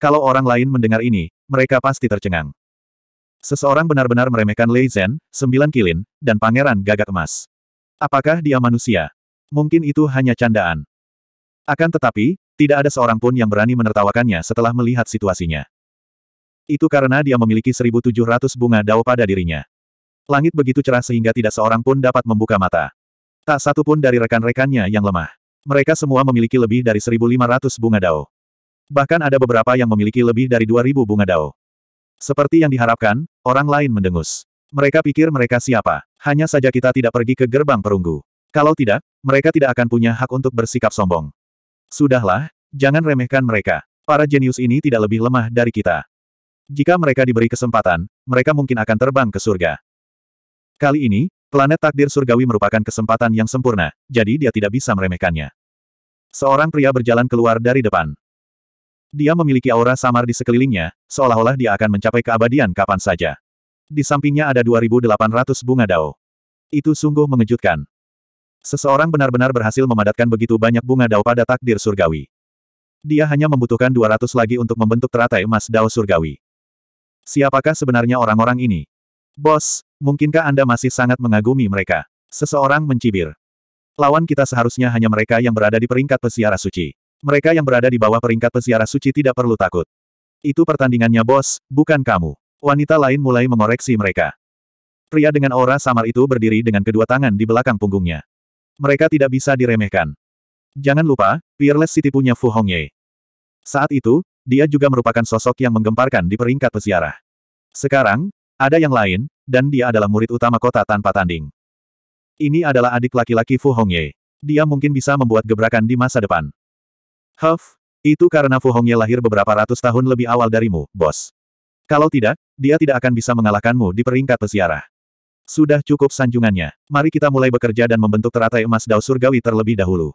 Kalau orang lain mendengar ini, mereka pasti tercengang. Seseorang benar-benar meremehkan Lei Zhen, sembilan kilin, dan pangeran gagak emas. Apakah dia manusia? Mungkin itu hanya candaan. Akan tetapi, tidak ada seorang pun yang berani menertawakannya setelah melihat situasinya. Itu karena dia memiliki 1700 bunga dao pada dirinya. Langit begitu cerah sehingga tidak seorang pun dapat membuka mata. Tak satu pun dari rekan-rekannya yang lemah. Mereka semua memiliki lebih dari 1500 bunga dao. Bahkan ada beberapa yang memiliki lebih dari 2000 bunga dao. Seperti yang diharapkan, orang lain mendengus. Mereka pikir mereka siapa. Hanya saja kita tidak pergi ke gerbang perunggu. Kalau tidak, mereka tidak akan punya hak untuk bersikap sombong. Sudahlah, jangan remehkan mereka. Para jenius ini tidak lebih lemah dari kita. Jika mereka diberi kesempatan, mereka mungkin akan terbang ke surga. Kali ini, planet takdir surgawi merupakan kesempatan yang sempurna, jadi dia tidak bisa meremehkannya. Seorang pria berjalan keluar dari depan. Dia memiliki aura samar di sekelilingnya, seolah-olah dia akan mencapai keabadian kapan saja. Di sampingnya ada 2.800 bunga dao. Itu sungguh mengejutkan. Seseorang benar-benar berhasil memadatkan begitu banyak bunga dao pada takdir surgawi. Dia hanya membutuhkan 200 lagi untuk membentuk teratai emas dao surgawi. Siapakah sebenarnya orang-orang ini? Bos, mungkinkah Anda masih sangat mengagumi mereka? Seseorang mencibir. Lawan kita seharusnya hanya mereka yang berada di peringkat pesiara suci. Mereka yang berada di bawah peringkat peziarah suci tidak perlu takut. Itu pertandingannya bos, bukan kamu. Wanita lain mulai mengoreksi mereka. Pria dengan aura samar itu berdiri dengan kedua tangan di belakang punggungnya. Mereka tidak bisa diremehkan. Jangan lupa, Peerless City punya Fu Hongye. Saat itu, dia juga merupakan sosok yang menggemparkan di peringkat peziarah. Sekarang, ada yang lain, dan dia adalah murid utama kota tanpa tanding. Ini adalah adik laki-laki Fu Hongye. Dia mungkin bisa membuat gebrakan di masa depan. Huff, itu karena Fuhongnya lahir beberapa ratus tahun lebih awal darimu, bos. Kalau tidak, dia tidak akan bisa mengalahkanmu di peringkat peziarah. Sudah cukup sanjungannya. Mari kita mulai bekerja dan membentuk teratai emas dao surgawi terlebih dahulu.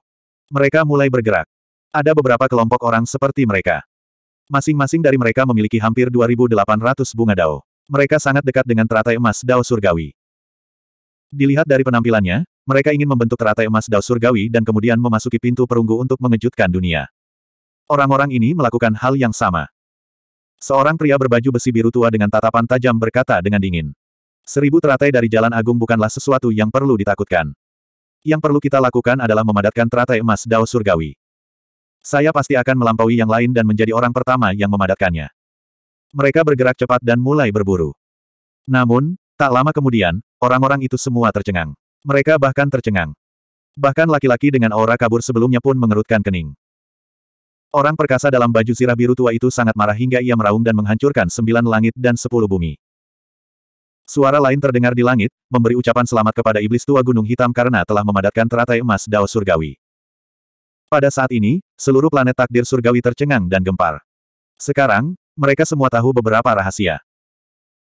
Mereka mulai bergerak. Ada beberapa kelompok orang seperti mereka. Masing-masing dari mereka memiliki hampir 2.800 bunga dao. Mereka sangat dekat dengan teratai emas dao surgawi. Dilihat dari penampilannya, mereka ingin membentuk teratai emas dao surgawi dan kemudian memasuki pintu perunggu untuk mengejutkan dunia. Orang-orang ini melakukan hal yang sama. Seorang pria berbaju besi biru tua dengan tatapan tajam berkata dengan dingin. Seribu teratai dari Jalan Agung bukanlah sesuatu yang perlu ditakutkan. Yang perlu kita lakukan adalah memadatkan teratai emas dao surgawi. Saya pasti akan melampaui yang lain dan menjadi orang pertama yang memadatkannya. Mereka bergerak cepat dan mulai berburu. Namun, tak lama kemudian, orang-orang itu semua tercengang. Mereka bahkan tercengang. Bahkan laki-laki dengan aura kabur sebelumnya pun mengerutkan kening. Orang perkasa dalam baju sirah biru tua itu sangat marah hingga ia meraung dan menghancurkan sembilan langit dan sepuluh bumi. Suara lain terdengar di langit, memberi ucapan selamat kepada iblis tua gunung hitam karena telah memadatkan teratai emas Dao Surgawi. Pada saat ini, seluruh planet takdir surgawi tercengang dan gempar. Sekarang, mereka semua tahu beberapa rahasia.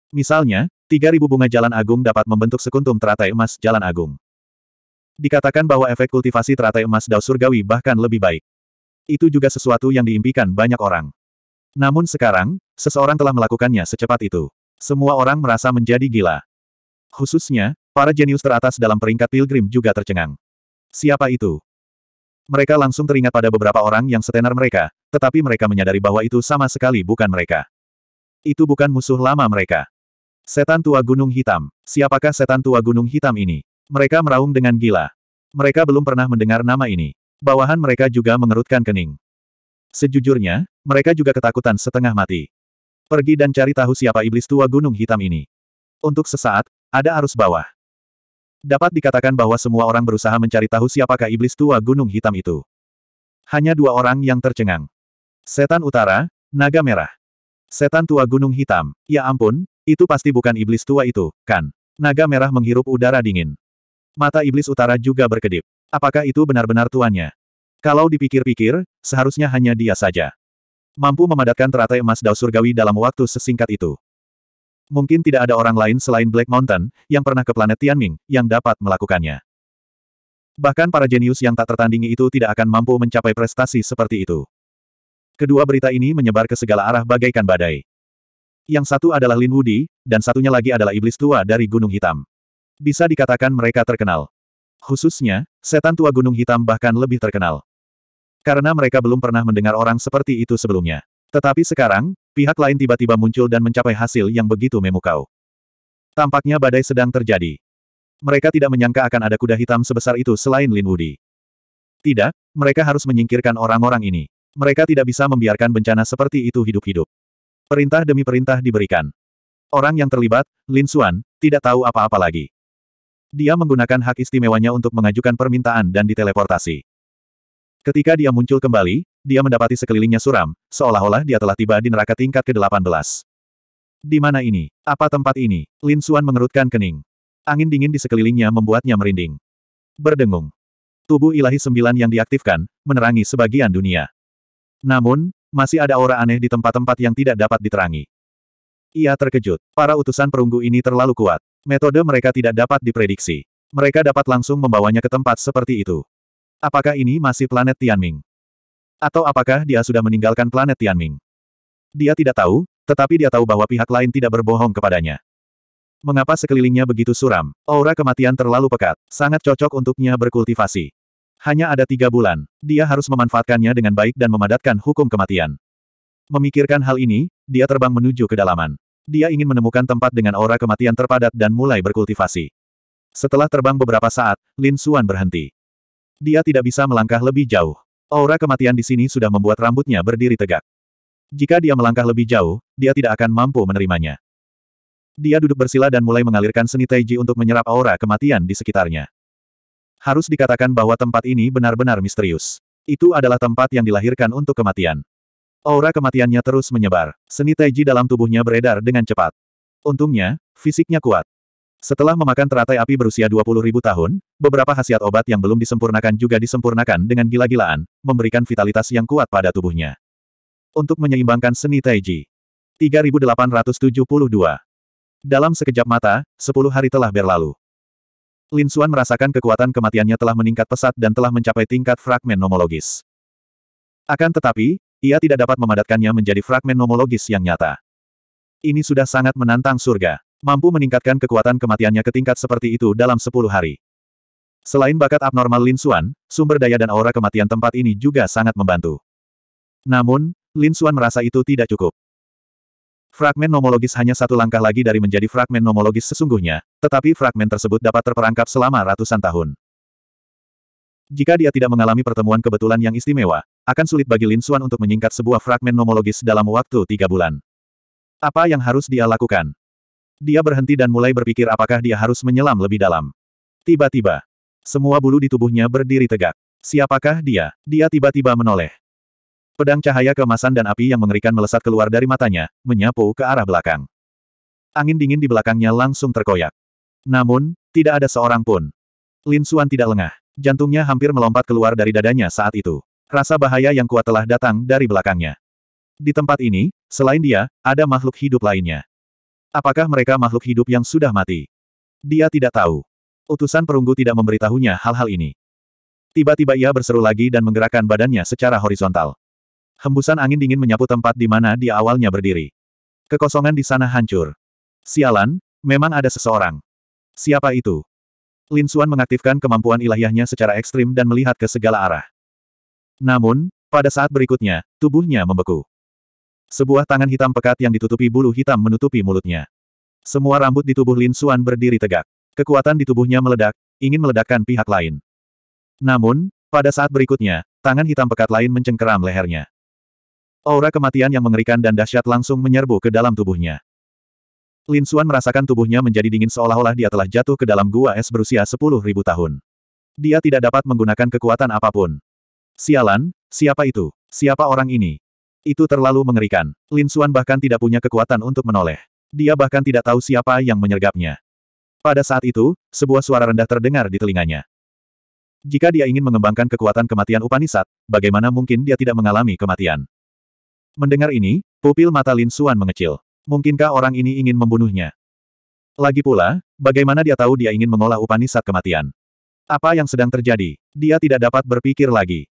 Misalnya, Tiga ribu bunga jalan agung dapat membentuk sekuntum teratai emas jalan agung. Dikatakan bahwa efek kultivasi teratai emas dao surgawi bahkan lebih baik. Itu juga sesuatu yang diimpikan banyak orang. Namun sekarang, seseorang telah melakukannya secepat itu. Semua orang merasa menjadi gila. Khususnya, para jenius teratas dalam peringkat pilgrim juga tercengang. Siapa itu? Mereka langsung teringat pada beberapa orang yang setenar mereka, tetapi mereka menyadari bahwa itu sama sekali bukan mereka. Itu bukan musuh lama mereka. Setan tua gunung hitam. Siapakah setan tua gunung hitam ini? Mereka meraung dengan gila. Mereka belum pernah mendengar nama ini. Bawahan mereka juga mengerutkan kening. Sejujurnya, mereka juga ketakutan setengah mati. Pergi dan cari tahu siapa iblis tua gunung hitam ini. Untuk sesaat, ada arus bawah. Dapat dikatakan bahwa semua orang berusaha mencari tahu siapakah iblis tua gunung hitam itu. Hanya dua orang yang tercengang. Setan utara, naga merah. Setan tua gunung hitam, ya ampun, itu pasti bukan iblis tua itu, kan? Naga merah menghirup udara dingin. Mata iblis utara juga berkedip. Apakah itu benar-benar tuannya? Kalau dipikir-pikir, seharusnya hanya dia saja. Mampu memadatkan teratai emas dao surgawi dalam waktu sesingkat itu. Mungkin tidak ada orang lain selain Black Mountain, yang pernah ke planet Tianming, yang dapat melakukannya. Bahkan para jenius yang tak tertandingi itu tidak akan mampu mencapai prestasi seperti itu. Kedua berita ini menyebar ke segala arah bagaikan badai. Yang satu adalah Lin Wudi, dan satunya lagi adalah iblis tua dari Gunung Hitam. Bisa dikatakan mereka terkenal. Khususnya, setan tua Gunung Hitam bahkan lebih terkenal. Karena mereka belum pernah mendengar orang seperti itu sebelumnya. Tetapi sekarang, pihak lain tiba-tiba muncul dan mencapai hasil yang begitu memukau. Tampaknya badai sedang terjadi. Mereka tidak menyangka akan ada kuda hitam sebesar itu selain Lin Wudi. Tidak, mereka harus menyingkirkan orang-orang ini. Mereka tidak bisa membiarkan bencana seperti itu hidup-hidup. Perintah demi perintah diberikan. Orang yang terlibat, Lin Xuan, tidak tahu apa-apa lagi. Dia menggunakan hak istimewanya untuk mengajukan permintaan dan diteleportasi. Ketika dia muncul kembali, dia mendapati sekelilingnya suram, seolah-olah dia telah tiba di neraka tingkat ke-18. Di mana ini? Apa tempat ini? Lin Xuan mengerutkan kening. Angin dingin di sekelilingnya membuatnya merinding. Berdengung. Tubuh ilahi sembilan yang diaktifkan, menerangi sebagian dunia. Namun, masih ada aura aneh di tempat-tempat yang tidak dapat diterangi. Ia terkejut. Para utusan perunggu ini terlalu kuat. Metode mereka tidak dapat diprediksi. Mereka dapat langsung membawanya ke tempat seperti itu. Apakah ini masih planet Tianming? Atau apakah dia sudah meninggalkan planet Tianming? Dia tidak tahu, tetapi dia tahu bahwa pihak lain tidak berbohong kepadanya. Mengapa sekelilingnya begitu suram? Aura kematian terlalu pekat, sangat cocok untuknya berkultivasi. Hanya ada tiga bulan. Dia harus memanfaatkannya dengan baik dan memadatkan hukum kematian. Memikirkan hal ini, dia terbang menuju kedalaman. Dia ingin menemukan tempat dengan aura kematian terpadat dan mulai berkultivasi. Setelah terbang beberapa saat, Lin Xuan berhenti. Dia tidak bisa melangkah lebih jauh. Aura kematian di sini sudah membuat rambutnya berdiri tegak. Jika dia melangkah lebih jauh, dia tidak akan mampu menerimanya. Dia duduk bersila dan mulai mengalirkan seni Taiji untuk menyerap aura kematian di sekitarnya. Harus dikatakan bahwa tempat ini benar-benar misterius. Itu adalah tempat yang dilahirkan untuk kematian. Aura kematiannya terus menyebar. Seni Taiji dalam tubuhnya beredar dengan cepat. Untungnya, fisiknya kuat. Setelah memakan teratai api berusia ribu tahun, beberapa khasiat obat yang belum disempurnakan juga disempurnakan dengan gila-gilaan, memberikan vitalitas yang kuat pada tubuhnya. Untuk menyeimbangkan seni Taiji. 3872. Dalam sekejap mata, 10 hari telah berlalu. Lin Xuan merasakan kekuatan kematiannya telah meningkat pesat dan telah mencapai tingkat fragmen nomologis. Akan tetapi, ia tidak dapat memadatkannya menjadi fragmen nomologis yang nyata. Ini sudah sangat menantang surga. Mampu meningkatkan kekuatan kematiannya ke tingkat seperti itu dalam 10 hari. Selain bakat abnormal Lin Xuan, sumber daya dan aura kematian tempat ini juga sangat membantu. Namun, Lin Xuan merasa itu tidak cukup. Fragmen nomologis hanya satu langkah lagi dari menjadi fragmen nomologis sesungguhnya, tetapi fragmen tersebut dapat terperangkap selama ratusan tahun. Jika dia tidak mengalami pertemuan kebetulan yang istimewa, akan sulit bagi Lin Xuan untuk menyingkat sebuah fragmen nomologis dalam waktu tiga bulan. Apa yang harus dia lakukan? Dia berhenti dan mulai berpikir apakah dia harus menyelam lebih dalam. Tiba-tiba, semua bulu di tubuhnya berdiri tegak. Siapakah dia? Dia tiba-tiba menoleh. Pedang cahaya keemasan dan api yang mengerikan melesat keluar dari matanya, menyapu ke arah belakang. Angin dingin di belakangnya langsung terkoyak. Namun, tidak ada seorang pun. Lin Xuan tidak lengah. Jantungnya hampir melompat keluar dari dadanya saat itu. Rasa bahaya yang kuat telah datang dari belakangnya. Di tempat ini, selain dia, ada makhluk hidup lainnya. Apakah mereka makhluk hidup yang sudah mati? Dia tidak tahu. Utusan perunggu tidak memberitahunya hal-hal ini. Tiba-tiba ia berseru lagi dan menggerakkan badannya secara horizontal. Hembusan angin dingin menyapu tempat di mana dia awalnya berdiri. Kekosongan di sana hancur. Sialan, memang ada seseorang. Siapa itu? Lin Xuan mengaktifkan kemampuan ilahiyahnya secara ekstrim dan melihat ke segala arah. Namun, pada saat berikutnya, tubuhnya membeku. Sebuah tangan hitam pekat yang ditutupi bulu hitam menutupi mulutnya. Semua rambut di tubuh Lin Xuan berdiri tegak. Kekuatan di tubuhnya meledak, ingin meledakkan pihak lain. Namun, pada saat berikutnya, tangan hitam pekat lain mencengkeram lehernya. Aura kematian yang mengerikan dan dahsyat langsung menyerbu ke dalam tubuhnya. Lin Xuan merasakan tubuhnya menjadi dingin seolah-olah dia telah jatuh ke dalam gua es berusia 10.000 tahun. Dia tidak dapat menggunakan kekuatan apapun. Sialan, siapa itu? Siapa orang ini? Itu terlalu mengerikan. Lin Xuan bahkan tidak punya kekuatan untuk menoleh. Dia bahkan tidak tahu siapa yang menyergapnya. Pada saat itu, sebuah suara rendah terdengar di telinganya. Jika dia ingin mengembangkan kekuatan kematian Upanisat, bagaimana mungkin dia tidak mengalami kematian? Mendengar ini, pupil mata Lin Suan mengecil. Mungkinkah orang ini ingin membunuhnya? Lagi pula, bagaimana dia tahu dia ingin mengolah Upanisat kematian? Apa yang sedang terjadi? Dia tidak dapat berpikir lagi.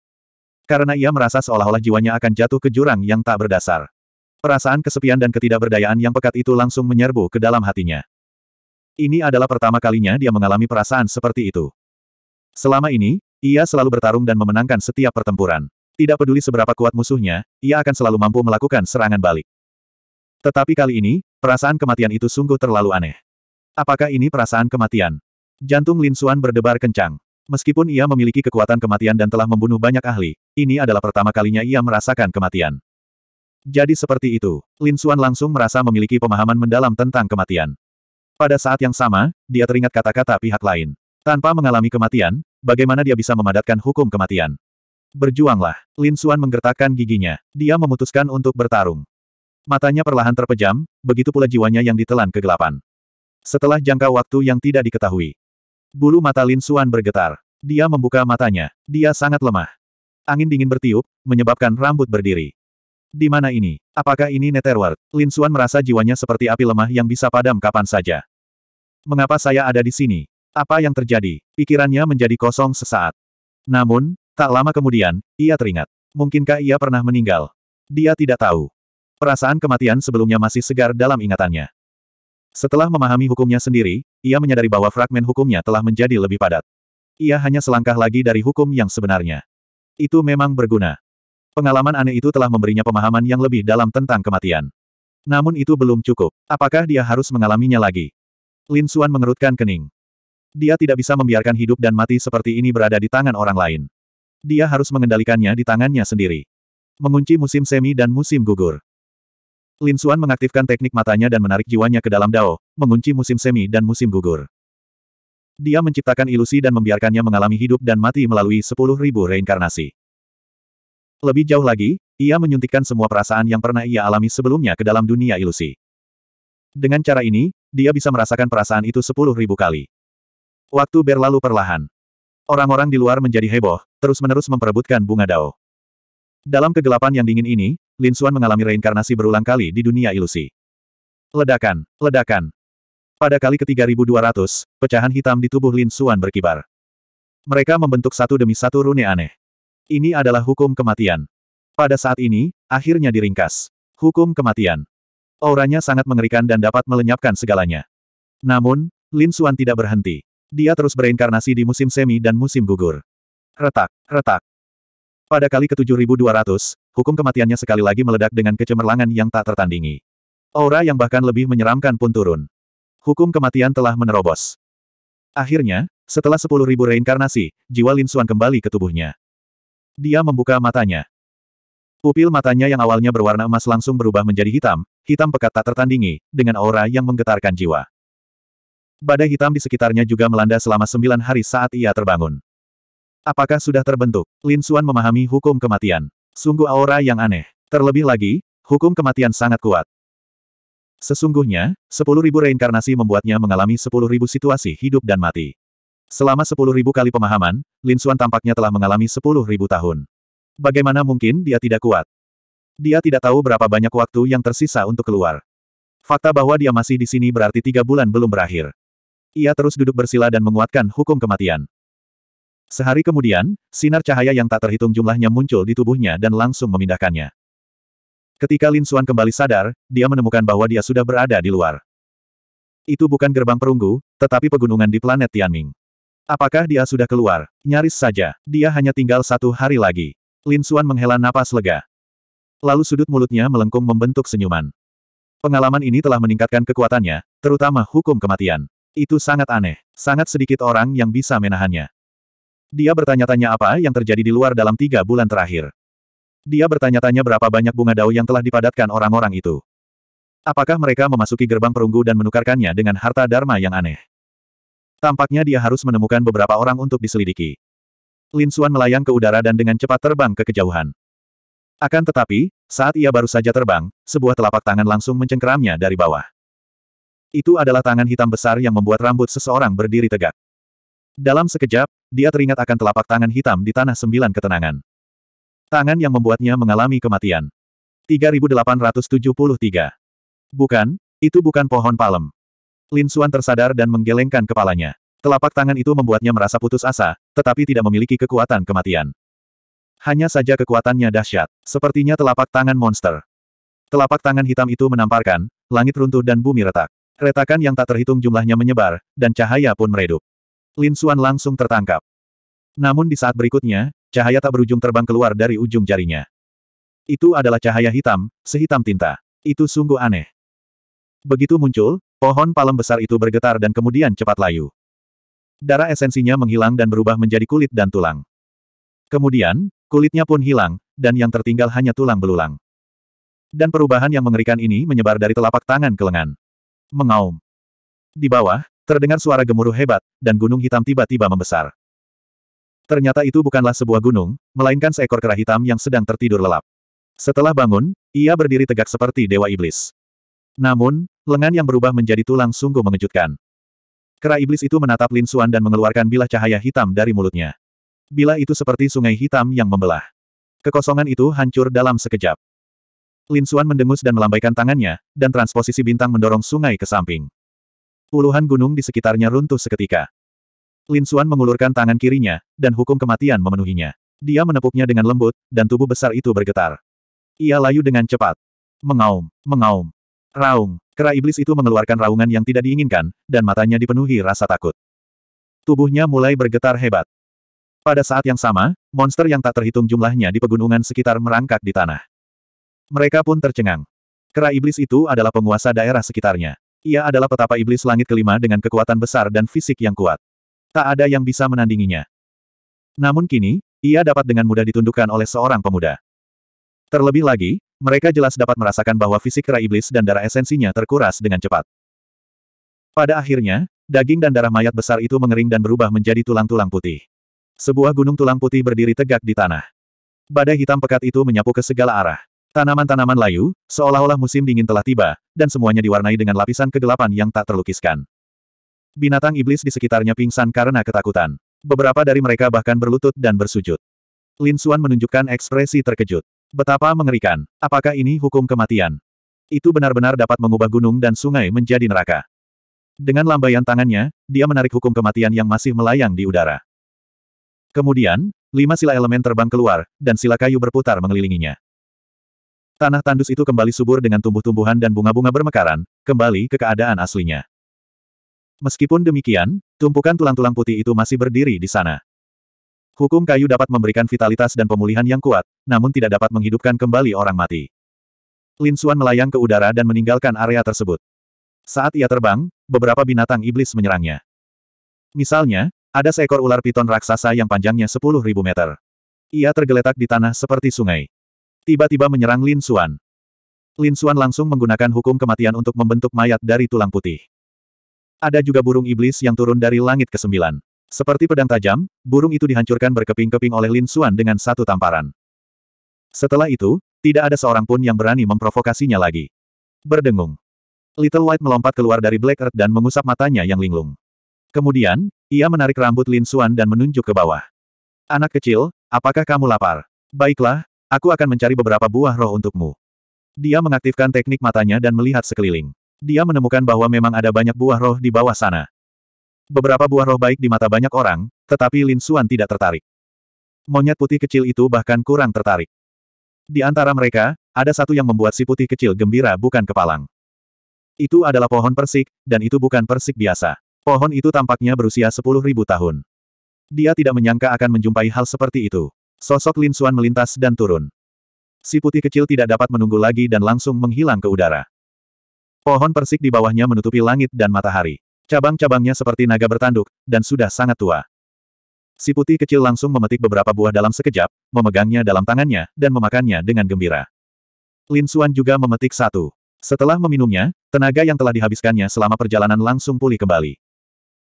Karena ia merasa seolah-olah jiwanya akan jatuh ke jurang yang tak berdasar. Perasaan kesepian dan ketidakberdayaan yang pekat itu langsung menyerbu ke dalam hatinya. Ini adalah pertama kalinya dia mengalami perasaan seperti itu. Selama ini, ia selalu bertarung dan memenangkan setiap pertempuran. Tidak peduli seberapa kuat musuhnya, ia akan selalu mampu melakukan serangan balik. Tetapi kali ini, perasaan kematian itu sungguh terlalu aneh. Apakah ini perasaan kematian? Jantung Lin Xuan berdebar kencang. Meskipun ia memiliki kekuatan kematian dan telah membunuh banyak ahli, ini adalah pertama kalinya ia merasakan kematian. Jadi seperti itu, Lin Xuan langsung merasa memiliki pemahaman mendalam tentang kematian. Pada saat yang sama, dia teringat kata-kata pihak lain. Tanpa mengalami kematian, bagaimana dia bisa memadatkan hukum kematian? Berjuanglah. Lin Xuan menggertakkan giginya. Dia memutuskan untuk bertarung. Matanya perlahan terpejam, begitu pula jiwanya yang ditelan kegelapan. Setelah jangka waktu yang tidak diketahui. Bulu mata Lin Xuan bergetar. Dia membuka matanya. Dia sangat lemah. Angin dingin bertiup, menyebabkan rambut berdiri. Di mana ini? Apakah ini Netherworld? Lin Xuan merasa jiwanya seperti api lemah yang bisa padam kapan saja. Mengapa saya ada di sini? Apa yang terjadi? Pikirannya menjadi kosong sesaat. Namun, Tak lama kemudian, ia teringat. Mungkinkah ia pernah meninggal? Dia tidak tahu. Perasaan kematian sebelumnya masih segar dalam ingatannya. Setelah memahami hukumnya sendiri, ia menyadari bahwa fragmen hukumnya telah menjadi lebih padat. Ia hanya selangkah lagi dari hukum yang sebenarnya. Itu memang berguna. Pengalaman aneh itu telah memberinya pemahaman yang lebih dalam tentang kematian. Namun itu belum cukup. Apakah dia harus mengalaminya lagi? Lin Suan mengerutkan kening. Dia tidak bisa membiarkan hidup dan mati seperti ini berada di tangan orang lain dia harus mengendalikannya di tangannya sendiri. Mengunci musim semi dan musim gugur. Lin Suan mengaktifkan teknik matanya dan menarik jiwanya ke dalam dao, mengunci musim semi dan musim gugur. Dia menciptakan ilusi dan membiarkannya mengalami hidup dan mati melalui sepuluh ribu reinkarnasi. Lebih jauh lagi, ia menyuntikkan semua perasaan yang pernah ia alami sebelumnya ke dalam dunia ilusi. Dengan cara ini, dia bisa merasakan perasaan itu sepuluh ribu kali. Waktu berlalu perlahan. Orang-orang di luar menjadi heboh, terus-menerus memperebutkan bunga Dao. Dalam kegelapan yang dingin ini, Lin Xuan mengalami reinkarnasi berulang kali di dunia ilusi. Ledakan, ledakan. Pada kali ke-3200, pecahan hitam di tubuh Lin Xuan berkibar. Mereka membentuk satu demi satu rune aneh. Ini adalah hukum kematian. Pada saat ini, akhirnya diringkas. Hukum kematian. Auranya sangat mengerikan dan dapat melenyapkan segalanya. Namun, Lin Xuan tidak berhenti. Dia terus bereinkarnasi di musim semi dan musim gugur. Retak, retak. Pada kali ke-7200, hukum kematiannya sekali lagi meledak dengan kecemerlangan yang tak tertandingi. Aura yang bahkan lebih menyeramkan pun turun. Hukum kematian telah menerobos. Akhirnya, setelah 10.000 reinkarnasi, jiwa Lin Xuan kembali ke tubuhnya. Dia membuka matanya. Pupil matanya yang awalnya berwarna emas langsung berubah menjadi hitam, hitam pekat tak tertandingi, dengan aura yang menggetarkan jiwa. Badai hitam di sekitarnya juga melanda selama sembilan hari saat ia terbangun. Apakah sudah terbentuk? Lin Suan memahami hukum kematian. Sungguh aura yang aneh. Terlebih lagi, hukum kematian sangat kuat. Sesungguhnya, 10.000 reinkarnasi membuatnya mengalami 10.000 situasi hidup dan mati. Selama 10.000 kali pemahaman, Lin Suan tampaknya telah mengalami 10.000 tahun. Bagaimana mungkin dia tidak kuat? Dia tidak tahu berapa banyak waktu yang tersisa untuk keluar. Fakta bahwa dia masih di sini berarti tiga bulan belum berakhir. Ia terus duduk bersila dan menguatkan hukum kematian. Sehari kemudian, sinar cahaya yang tak terhitung jumlahnya muncul di tubuhnya dan langsung memindahkannya. Ketika Lin Xuan kembali sadar, dia menemukan bahwa dia sudah berada di luar. Itu bukan gerbang perunggu, tetapi pegunungan di planet Tianming. Apakah dia sudah keluar? Nyaris saja, dia hanya tinggal satu hari lagi. Lin Xuan menghela napas lega. Lalu sudut mulutnya melengkung membentuk senyuman. Pengalaman ini telah meningkatkan kekuatannya, terutama hukum kematian. Itu sangat aneh, sangat sedikit orang yang bisa menahannya. Dia bertanya-tanya apa yang terjadi di luar dalam tiga bulan terakhir. Dia bertanya-tanya berapa banyak bunga dao yang telah dipadatkan orang-orang itu. Apakah mereka memasuki gerbang perunggu dan menukarkannya dengan harta dharma yang aneh? Tampaknya dia harus menemukan beberapa orang untuk diselidiki. Lin Xuan melayang ke udara dan dengan cepat terbang ke kejauhan. Akan tetapi, saat ia baru saja terbang, sebuah telapak tangan langsung mencengkeramnya dari bawah. Itu adalah tangan hitam besar yang membuat rambut seseorang berdiri tegak. Dalam sekejap, dia teringat akan telapak tangan hitam di Tanah Sembilan Ketenangan. Tangan yang membuatnya mengalami kematian. 3873. Bukan, itu bukan pohon palem. Lin Suan tersadar dan menggelengkan kepalanya. Telapak tangan itu membuatnya merasa putus asa, tetapi tidak memiliki kekuatan kematian. Hanya saja kekuatannya dahsyat, sepertinya telapak tangan monster. Telapak tangan hitam itu menamparkan, langit runtuh dan bumi retak. Retakan yang tak terhitung jumlahnya menyebar, dan cahaya pun meredup. Lin Xuan langsung tertangkap. Namun di saat berikutnya, cahaya tak berujung terbang keluar dari ujung jarinya. Itu adalah cahaya hitam, sehitam tinta. Itu sungguh aneh. Begitu muncul, pohon palem besar itu bergetar dan kemudian cepat layu. Darah esensinya menghilang dan berubah menjadi kulit dan tulang. Kemudian, kulitnya pun hilang, dan yang tertinggal hanya tulang belulang. Dan perubahan yang mengerikan ini menyebar dari telapak tangan ke lengan. Mengaum. Di bawah, Terdengar suara gemuruh hebat, dan gunung hitam tiba-tiba membesar. Ternyata itu bukanlah sebuah gunung, melainkan seekor kera hitam yang sedang tertidur lelap. Setelah bangun, ia berdiri tegak seperti dewa iblis. Namun, lengan yang berubah menjadi tulang sungguh mengejutkan. Kera iblis itu menatap Lin Suan dan mengeluarkan bilah cahaya hitam dari mulutnya. Bilah itu seperti sungai hitam yang membelah. Kekosongan itu hancur dalam sekejap. Lin Suan mendengus dan melambaikan tangannya, dan transposisi bintang mendorong sungai ke samping. Puluhan gunung di sekitarnya runtuh seketika. Lin Xuan mengulurkan tangan kirinya, dan hukum kematian memenuhinya. Dia menepuknya dengan lembut, dan tubuh besar itu bergetar. Ia layu dengan cepat. Mengaum, mengaum. Raung, kera iblis itu mengeluarkan raungan yang tidak diinginkan, dan matanya dipenuhi rasa takut. Tubuhnya mulai bergetar hebat. Pada saat yang sama, monster yang tak terhitung jumlahnya di pegunungan sekitar merangkak di tanah. Mereka pun tercengang. Kera iblis itu adalah penguasa daerah sekitarnya. Ia adalah petapa iblis langit kelima dengan kekuatan besar dan fisik yang kuat. Tak ada yang bisa menandinginya. Namun kini, ia dapat dengan mudah ditundukkan oleh seorang pemuda. Terlebih lagi, mereka jelas dapat merasakan bahwa fisik kera iblis dan darah esensinya terkuras dengan cepat. Pada akhirnya, daging dan darah mayat besar itu mengering dan berubah menjadi tulang-tulang putih. Sebuah gunung tulang putih berdiri tegak di tanah. Badai hitam pekat itu menyapu ke segala arah. Tanaman-tanaman layu, seolah-olah musim dingin telah tiba, dan semuanya diwarnai dengan lapisan kegelapan yang tak terlukiskan. Binatang iblis di sekitarnya pingsan karena ketakutan. Beberapa dari mereka bahkan berlutut dan bersujud. Lin Suan menunjukkan ekspresi terkejut. Betapa mengerikan. Apakah ini hukum kematian? Itu benar-benar dapat mengubah gunung dan sungai menjadi neraka. Dengan lambaian tangannya, dia menarik hukum kematian yang masih melayang di udara. Kemudian, lima sila elemen terbang keluar, dan sila kayu berputar mengelilinginya. Tanah tandus itu kembali subur dengan tumbuh-tumbuhan dan bunga-bunga bermekaran, kembali ke keadaan aslinya. Meskipun demikian, tumpukan tulang-tulang putih itu masih berdiri di sana. Hukum kayu dapat memberikan vitalitas dan pemulihan yang kuat, namun tidak dapat menghidupkan kembali orang mati. Lin Xuan melayang ke udara dan meninggalkan area tersebut. Saat ia terbang, beberapa binatang iblis menyerangnya. Misalnya, ada seekor ular piton raksasa yang panjangnya 10.000 meter. Ia tergeletak di tanah seperti sungai. Tiba-tiba menyerang Lin Xuan. Lin Xuan langsung menggunakan hukum kematian untuk membentuk mayat dari tulang putih. Ada juga burung iblis yang turun dari langit ke sembilan. Seperti pedang tajam, burung itu dihancurkan berkeping-keping oleh Lin Xuan dengan satu tamparan. Setelah itu, tidak ada seorang pun yang berani memprovokasinya lagi. Berdengung. Little White melompat keluar dari Black Earth dan mengusap matanya yang linglung. Kemudian, ia menarik rambut Lin Xuan dan menunjuk ke bawah. Anak kecil, apakah kamu lapar? Baiklah, Aku akan mencari beberapa buah roh untukmu. Dia mengaktifkan teknik matanya dan melihat sekeliling. Dia menemukan bahwa memang ada banyak buah roh di bawah sana. Beberapa buah roh baik di mata banyak orang, tetapi Lin Xuan tidak tertarik. Monyet putih kecil itu bahkan kurang tertarik. Di antara mereka, ada satu yang membuat si putih kecil gembira bukan kepalang. Itu adalah pohon persik, dan itu bukan persik biasa. Pohon itu tampaknya berusia 10.000 tahun. Dia tidak menyangka akan menjumpai hal seperti itu. Sosok Lin Xuan melintas dan turun. Si putih kecil tidak dapat menunggu lagi dan langsung menghilang ke udara. Pohon persik di bawahnya menutupi langit dan matahari. Cabang-cabangnya seperti naga bertanduk, dan sudah sangat tua. Si putih kecil langsung memetik beberapa buah dalam sekejap, memegangnya dalam tangannya, dan memakannya dengan gembira. Lin Xuan juga memetik satu. Setelah meminumnya, tenaga yang telah dihabiskannya selama perjalanan langsung pulih kembali.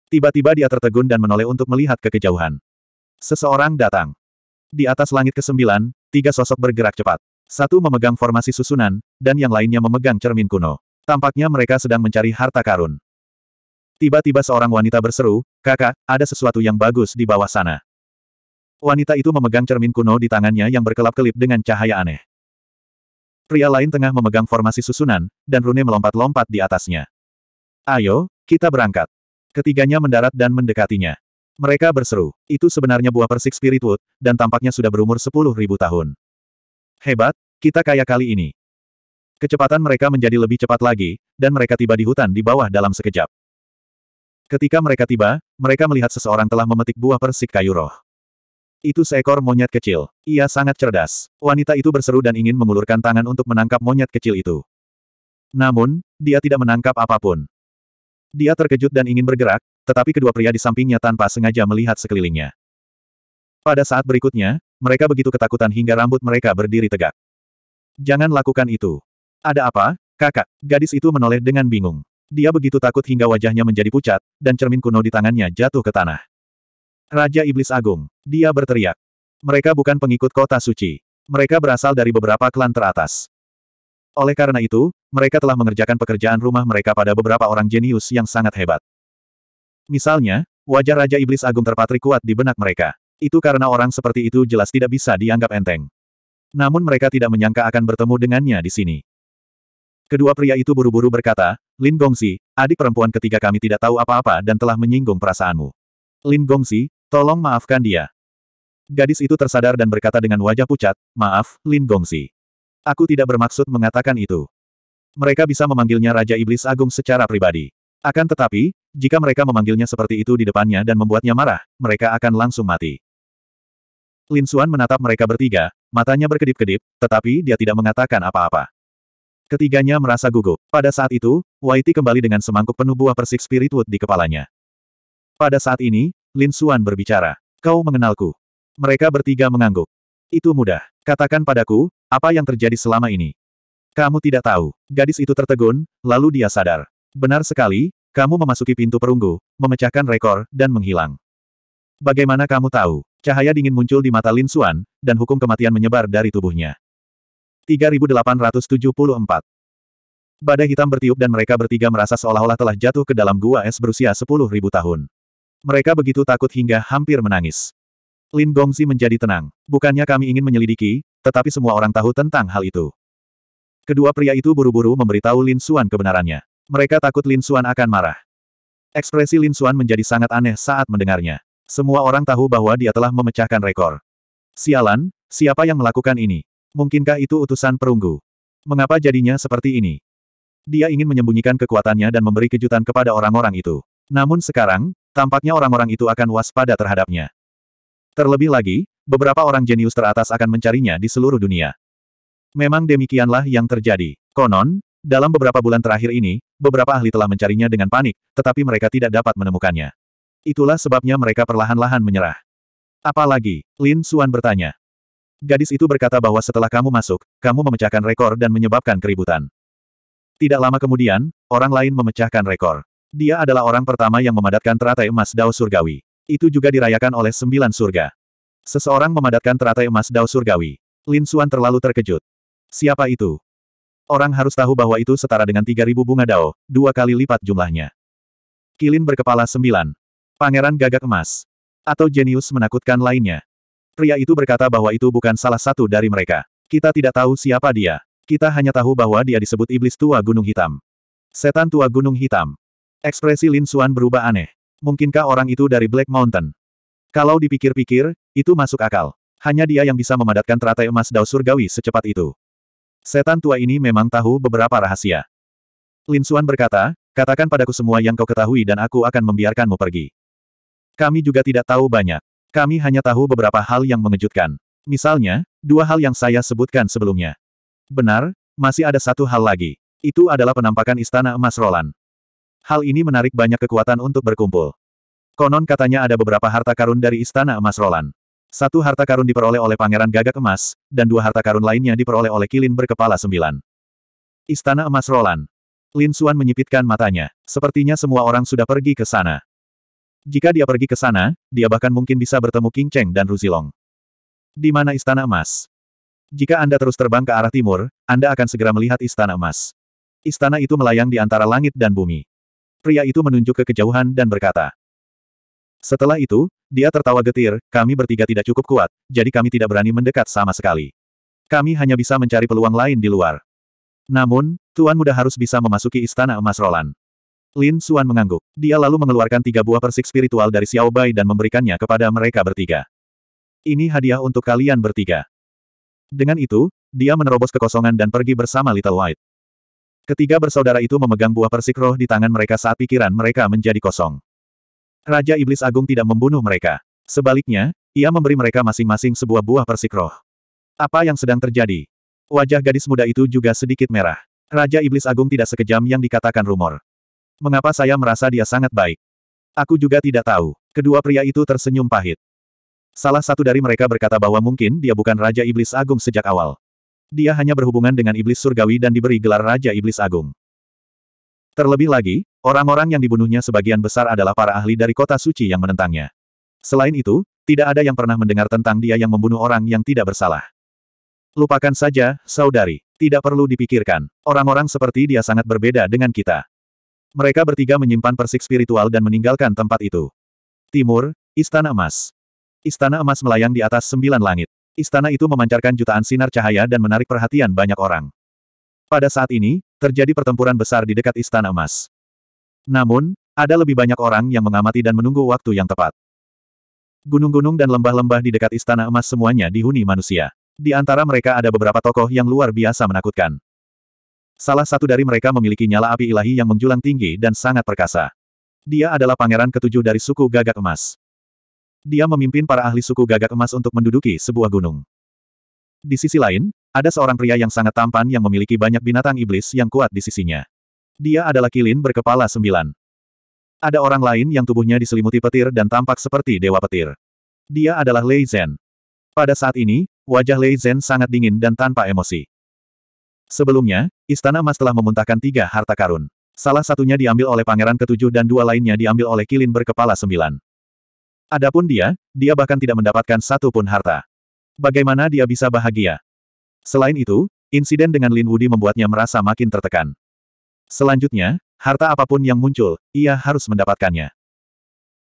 Tiba-tiba dia tertegun dan menoleh untuk melihat ke kejauhan. Seseorang datang. Di atas langit kesembilan, tiga sosok bergerak cepat. Satu memegang formasi susunan, dan yang lainnya memegang cermin kuno. Tampaknya mereka sedang mencari harta karun. Tiba-tiba seorang wanita berseru, kakak, ada sesuatu yang bagus di bawah sana. Wanita itu memegang cermin kuno di tangannya yang berkelap-kelip dengan cahaya aneh. Pria lain tengah memegang formasi susunan, dan Rune melompat-lompat di atasnya. Ayo, kita berangkat. Ketiganya mendarat dan mendekatinya. Mereka berseru. Itu sebenarnya buah persik spiritwood, dan tampaknya sudah berumur sepuluh ribu tahun. Hebat, kita kaya kali ini. Kecepatan mereka menjadi lebih cepat lagi, dan mereka tiba di hutan di bawah dalam sekejap. Ketika mereka tiba, mereka melihat seseorang telah memetik buah persik kayu roh. Itu seekor monyet kecil. Ia sangat cerdas. Wanita itu berseru dan ingin mengulurkan tangan untuk menangkap monyet kecil itu. Namun, dia tidak menangkap apapun. Dia terkejut dan ingin bergerak, tetapi kedua pria di sampingnya tanpa sengaja melihat sekelilingnya. Pada saat berikutnya, mereka begitu ketakutan hingga rambut mereka berdiri tegak. Jangan lakukan itu. Ada apa, kakak? Gadis itu menoleh dengan bingung. Dia begitu takut hingga wajahnya menjadi pucat, dan cermin kuno di tangannya jatuh ke tanah. Raja Iblis Agung. Dia berteriak. Mereka bukan pengikut kota suci. Mereka berasal dari beberapa klan teratas. Oleh karena itu, mereka telah mengerjakan pekerjaan rumah mereka pada beberapa orang jenius yang sangat hebat. Misalnya, wajah Raja Iblis Agung terpatri kuat di benak mereka. Itu karena orang seperti itu jelas tidak bisa dianggap enteng. Namun mereka tidak menyangka akan bertemu dengannya di sini. Kedua pria itu buru-buru berkata, Lin Gongsi, adik perempuan ketiga kami tidak tahu apa-apa dan telah menyinggung perasaanmu. Lin Gongsi, tolong maafkan dia. Gadis itu tersadar dan berkata dengan wajah pucat, maaf, Lin Gongsi. Aku tidak bermaksud mengatakan itu. Mereka bisa memanggilnya Raja Iblis Agung secara pribadi. Akan tetapi, jika mereka memanggilnya seperti itu di depannya dan membuatnya marah, mereka akan langsung mati. Lin Xuan menatap mereka bertiga, matanya berkedip-kedip, tetapi dia tidak mengatakan apa-apa. Ketiganya merasa gugup. Pada saat itu, Waiti kembali dengan semangkuk penuh buah persik spiritwood di kepalanya. Pada saat ini, Lin Xuan berbicara. Kau mengenalku. Mereka bertiga mengangguk. Itu mudah. Katakan padaku, apa yang terjadi selama ini? Kamu tidak tahu. Gadis itu tertegun, lalu dia sadar. Benar sekali, kamu memasuki pintu perunggu, memecahkan rekor, dan menghilang. Bagaimana kamu tahu? Cahaya dingin muncul di mata Lin Suan, dan hukum kematian menyebar dari tubuhnya. 3874 Badai hitam bertiup dan mereka bertiga merasa seolah-olah telah jatuh ke dalam gua es berusia 10.000 tahun. Mereka begitu takut hingga hampir menangis. Lin Gongzi menjadi tenang. Bukannya kami ingin menyelidiki, tetapi semua orang tahu tentang hal itu. Kedua pria itu buru-buru memberitahu Lin Xuan kebenarannya. Mereka takut Lin Xuan akan marah. Ekspresi Lin Xuan menjadi sangat aneh saat mendengarnya. Semua orang tahu bahwa dia telah memecahkan rekor. Sialan, siapa yang melakukan ini? Mungkinkah itu utusan perunggu? Mengapa jadinya seperti ini? Dia ingin menyembunyikan kekuatannya dan memberi kejutan kepada orang-orang itu. Namun sekarang, tampaknya orang-orang itu akan waspada terhadapnya. Terlebih lagi, beberapa orang jenius teratas akan mencarinya di seluruh dunia. Memang demikianlah yang terjadi. Konon, dalam beberapa bulan terakhir ini, beberapa ahli telah mencarinya dengan panik, tetapi mereka tidak dapat menemukannya. Itulah sebabnya mereka perlahan-lahan menyerah. Apalagi, Lin Xuan bertanya. Gadis itu berkata bahwa setelah kamu masuk, kamu memecahkan rekor dan menyebabkan keributan. Tidak lama kemudian, orang lain memecahkan rekor. Dia adalah orang pertama yang memadatkan teratai emas Dao Surgawi. Itu juga dirayakan oleh sembilan surga. Seseorang memadatkan teratai emas dao surgawi. Lin Suan terlalu terkejut. Siapa itu? Orang harus tahu bahwa itu setara dengan 3.000 bunga dao, dua kali lipat jumlahnya. Kilin berkepala sembilan. Pangeran gagak emas. Atau jenius menakutkan lainnya. Pria itu berkata bahwa itu bukan salah satu dari mereka. Kita tidak tahu siapa dia. Kita hanya tahu bahwa dia disebut iblis tua gunung hitam. Setan tua gunung hitam. Ekspresi Lin Suan berubah aneh. Mungkinkah orang itu dari Black Mountain? Kalau dipikir-pikir, itu masuk akal. Hanya dia yang bisa memadatkan teratai emas dao surgawi secepat itu. Setan tua ini memang tahu beberapa rahasia. Lin Suan berkata, katakan padaku semua yang kau ketahui dan aku akan membiarkanmu pergi. Kami juga tidak tahu banyak. Kami hanya tahu beberapa hal yang mengejutkan. Misalnya, dua hal yang saya sebutkan sebelumnya. Benar, masih ada satu hal lagi. Itu adalah penampakan istana emas Roland. Hal ini menarik banyak kekuatan untuk berkumpul. Konon katanya ada beberapa harta karun dari Istana Emas Roland. Satu harta karun diperoleh oleh Pangeran Gagak Emas, dan dua harta karun lainnya diperoleh oleh Kilin berkepala sembilan. Istana Emas Roland. Lin Suan menyipitkan matanya. Sepertinya semua orang sudah pergi ke sana. Jika dia pergi ke sana, dia bahkan mungkin bisa bertemu King Cheng dan Ruzilong. Di mana Istana Emas? Jika Anda terus terbang ke arah timur, Anda akan segera melihat Istana Emas. Istana itu melayang di antara langit dan bumi pria itu menunjuk ke kejauhan dan berkata. Setelah itu, dia tertawa getir, kami bertiga tidak cukup kuat, jadi kami tidak berani mendekat sama sekali. Kami hanya bisa mencari peluang lain di luar. Namun, Tuan Muda harus bisa memasuki Istana Emas Roland. Lin Suan mengangguk. Dia lalu mengeluarkan tiga buah persik spiritual dari Xiao Bai dan memberikannya kepada mereka bertiga. Ini hadiah untuk kalian bertiga. Dengan itu, dia menerobos kekosongan dan pergi bersama Little White. Ketiga bersaudara itu memegang buah persik roh di tangan mereka saat pikiran mereka menjadi kosong. Raja Iblis Agung tidak membunuh mereka. Sebaliknya, ia memberi mereka masing-masing sebuah buah persik roh. Apa yang sedang terjadi? Wajah gadis muda itu juga sedikit merah. Raja Iblis Agung tidak sekejam yang dikatakan rumor. Mengapa saya merasa dia sangat baik? Aku juga tidak tahu. Kedua pria itu tersenyum pahit. Salah satu dari mereka berkata bahwa mungkin dia bukan Raja Iblis Agung sejak awal. Dia hanya berhubungan dengan iblis surgawi dan diberi gelar Raja Iblis Agung. Terlebih lagi, orang-orang yang dibunuhnya sebagian besar adalah para ahli dari kota suci yang menentangnya. Selain itu, tidak ada yang pernah mendengar tentang dia yang membunuh orang yang tidak bersalah. Lupakan saja, saudari. Tidak perlu dipikirkan. Orang-orang seperti dia sangat berbeda dengan kita. Mereka bertiga menyimpan persik spiritual dan meninggalkan tempat itu. Timur, Istana Emas. Istana Emas melayang di atas sembilan langit. Istana itu memancarkan jutaan sinar cahaya dan menarik perhatian banyak orang. Pada saat ini, terjadi pertempuran besar di dekat Istana Emas. Namun, ada lebih banyak orang yang mengamati dan menunggu waktu yang tepat. Gunung-gunung dan lembah-lembah di dekat Istana Emas semuanya dihuni manusia. Di antara mereka ada beberapa tokoh yang luar biasa menakutkan. Salah satu dari mereka memiliki nyala api ilahi yang menjulang tinggi dan sangat perkasa. Dia adalah pangeran ketujuh dari suku gagak emas. Dia memimpin para ahli suku gagak emas untuk menduduki sebuah gunung. Di sisi lain, ada seorang pria yang sangat tampan yang memiliki banyak binatang iblis yang kuat di sisinya. Dia adalah kilin berkepala sembilan. Ada orang lain yang tubuhnya diselimuti petir dan tampak seperti dewa petir. Dia adalah Lei Zhen. Pada saat ini, wajah Lei Zhen sangat dingin dan tanpa emosi. Sebelumnya, Istana Emas telah memuntahkan tiga harta karun. Salah satunya diambil oleh Pangeran Ketujuh dan dua lainnya diambil oleh Kilin berkepala sembilan. Adapun dia, dia bahkan tidak mendapatkan satu pun harta. Bagaimana dia bisa bahagia? Selain itu, insiden dengan Lin Wudi membuatnya merasa makin tertekan. Selanjutnya, harta apapun yang muncul, ia harus mendapatkannya.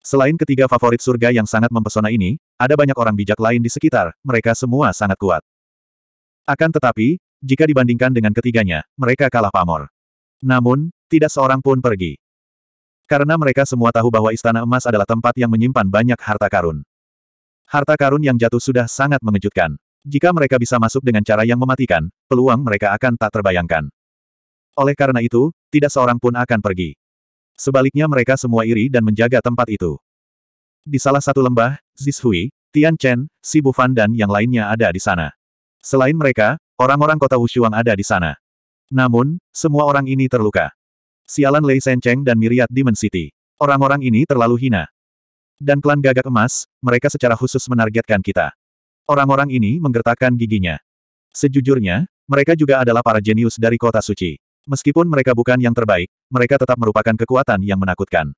Selain ketiga favorit surga yang sangat mempesona ini, ada banyak orang bijak lain di sekitar, mereka semua sangat kuat. Akan tetapi, jika dibandingkan dengan ketiganya, mereka kalah pamor. Namun, tidak seorang pun pergi. Karena mereka semua tahu bahwa Istana Emas adalah tempat yang menyimpan banyak harta karun. Harta karun yang jatuh sudah sangat mengejutkan. Jika mereka bisa masuk dengan cara yang mematikan, peluang mereka akan tak terbayangkan. Oleh karena itu, tidak seorang pun akan pergi. Sebaliknya mereka semua iri dan menjaga tempat itu. Di salah satu lembah, Zishui, Tian Chen, Sibu Fan dan yang lainnya ada di sana. Selain mereka, orang-orang kota Wushuang ada di sana. Namun, semua orang ini terluka sialan Lei Sencheng dan Miriat Demon City. Orang-orang ini terlalu hina. Dan klan gagak emas, mereka secara khusus menargetkan kita. Orang-orang ini menggertakkan giginya. Sejujurnya, mereka juga adalah para jenius dari kota suci. Meskipun mereka bukan yang terbaik, mereka tetap merupakan kekuatan yang menakutkan.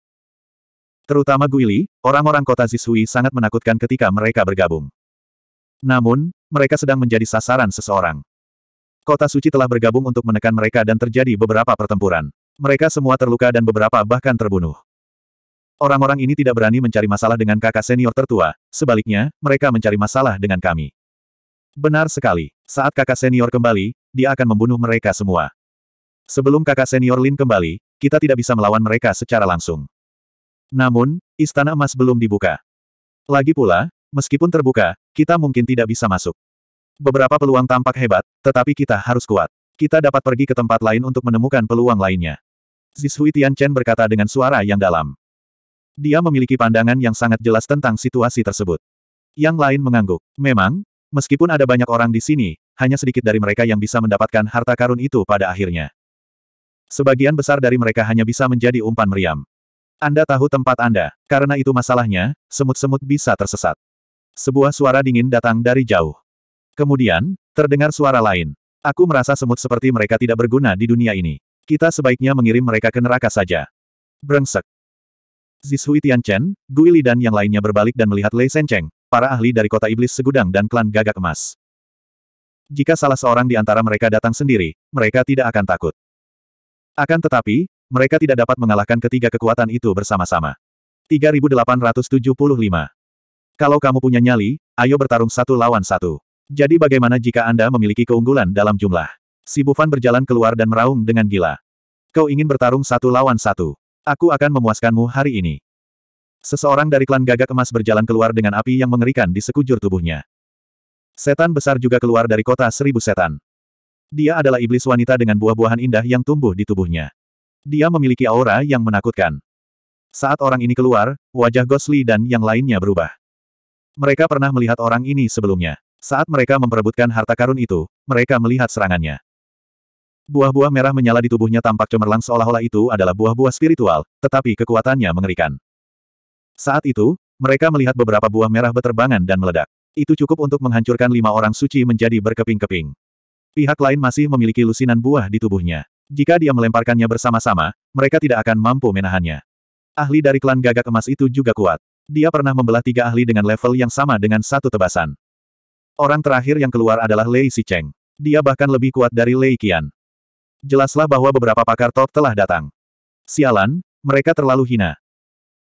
Terutama Guili, orang-orang kota Zisui sangat menakutkan ketika mereka bergabung. Namun, mereka sedang menjadi sasaran seseorang. Kota suci telah bergabung untuk menekan mereka dan terjadi beberapa pertempuran. Mereka semua terluka dan beberapa bahkan terbunuh. Orang-orang ini tidak berani mencari masalah dengan kakak senior tertua, sebaliknya, mereka mencari masalah dengan kami. Benar sekali, saat kakak senior kembali, dia akan membunuh mereka semua. Sebelum kakak senior Lin kembali, kita tidak bisa melawan mereka secara langsung. Namun, istana emas belum dibuka. Lagi pula, meskipun terbuka, kita mungkin tidak bisa masuk. Beberapa peluang tampak hebat, tetapi kita harus kuat. Kita dapat pergi ke tempat lain untuk menemukan peluang lainnya. Zishui Tianchen berkata dengan suara yang dalam. Dia memiliki pandangan yang sangat jelas tentang situasi tersebut. Yang lain mengangguk. Memang, meskipun ada banyak orang di sini, hanya sedikit dari mereka yang bisa mendapatkan harta karun itu pada akhirnya. Sebagian besar dari mereka hanya bisa menjadi umpan meriam. Anda tahu tempat Anda, karena itu masalahnya, semut-semut bisa tersesat. Sebuah suara dingin datang dari jauh. Kemudian, terdengar suara lain. Aku merasa semut seperti mereka tidak berguna di dunia ini. Kita sebaiknya mengirim mereka ke neraka saja. Brengsek. Zishui Tianchen, Guili dan yang lainnya berbalik dan melihat Lei Sencheng, para ahli dari kota iblis segudang dan klan gagak emas. Jika salah seorang di antara mereka datang sendiri, mereka tidak akan takut. Akan tetapi, mereka tidak dapat mengalahkan ketiga kekuatan itu bersama-sama. 3875. Kalau kamu punya nyali, ayo bertarung satu lawan satu. Jadi bagaimana jika Anda memiliki keunggulan dalam jumlah? Si Bufan berjalan keluar dan meraung dengan gila. Kau ingin bertarung satu lawan satu. Aku akan memuaskanmu hari ini. Seseorang dari klan gagak emas berjalan keluar dengan api yang mengerikan di sekujur tubuhnya. Setan besar juga keluar dari kota seribu setan. Dia adalah iblis wanita dengan buah-buahan indah yang tumbuh di tubuhnya. Dia memiliki aura yang menakutkan. Saat orang ini keluar, wajah Gosli dan yang lainnya berubah. Mereka pernah melihat orang ini sebelumnya. Saat mereka memperebutkan harta karun itu, mereka melihat serangannya. Buah-buah merah menyala di tubuhnya tampak cemerlang seolah-olah itu adalah buah-buah spiritual, tetapi kekuatannya mengerikan. Saat itu, mereka melihat beberapa buah merah beterbangan dan meledak. Itu cukup untuk menghancurkan lima orang suci menjadi berkeping-keping. Pihak lain masih memiliki lusinan buah di tubuhnya. Jika dia melemparkannya bersama-sama, mereka tidak akan mampu menahannya. Ahli dari klan gagak emas itu juga kuat. Dia pernah membelah tiga ahli dengan level yang sama dengan satu tebasan. Orang terakhir yang keluar adalah Lei Xicheng. Dia bahkan lebih kuat dari Lei Qian. Jelaslah bahwa beberapa pakar top telah datang. Sialan, mereka terlalu hina.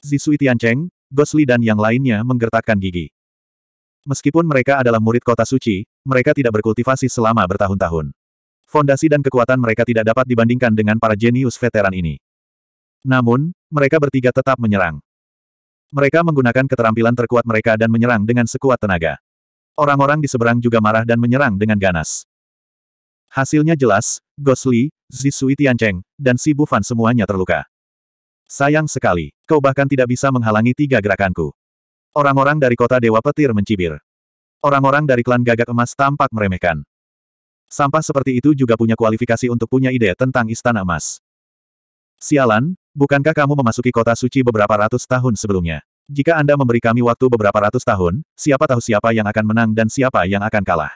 Zisui Tiancheng, Gosli dan yang lainnya menggertakkan gigi. Meskipun mereka adalah murid kota suci, mereka tidak berkultivasi selama bertahun-tahun. Fondasi dan kekuatan mereka tidak dapat dibandingkan dengan para jenius veteran ini. Namun, mereka bertiga tetap menyerang. Mereka menggunakan keterampilan terkuat mereka dan menyerang dengan sekuat tenaga. Orang-orang di seberang juga marah dan menyerang dengan ganas. Hasilnya jelas, Gosli, Zisui Tiancheng, dan Si Bufan semuanya terluka. Sayang sekali, kau bahkan tidak bisa menghalangi tiga gerakanku. Orang-orang dari kota Dewa Petir mencibir. Orang-orang dari klan gagak emas tampak meremehkan. Sampah seperti itu juga punya kualifikasi untuk punya ide tentang istana emas. Sialan, bukankah kamu memasuki kota suci beberapa ratus tahun sebelumnya? Jika Anda memberi kami waktu beberapa ratus tahun, siapa tahu siapa yang akan menang dan siapa yang akan kalah.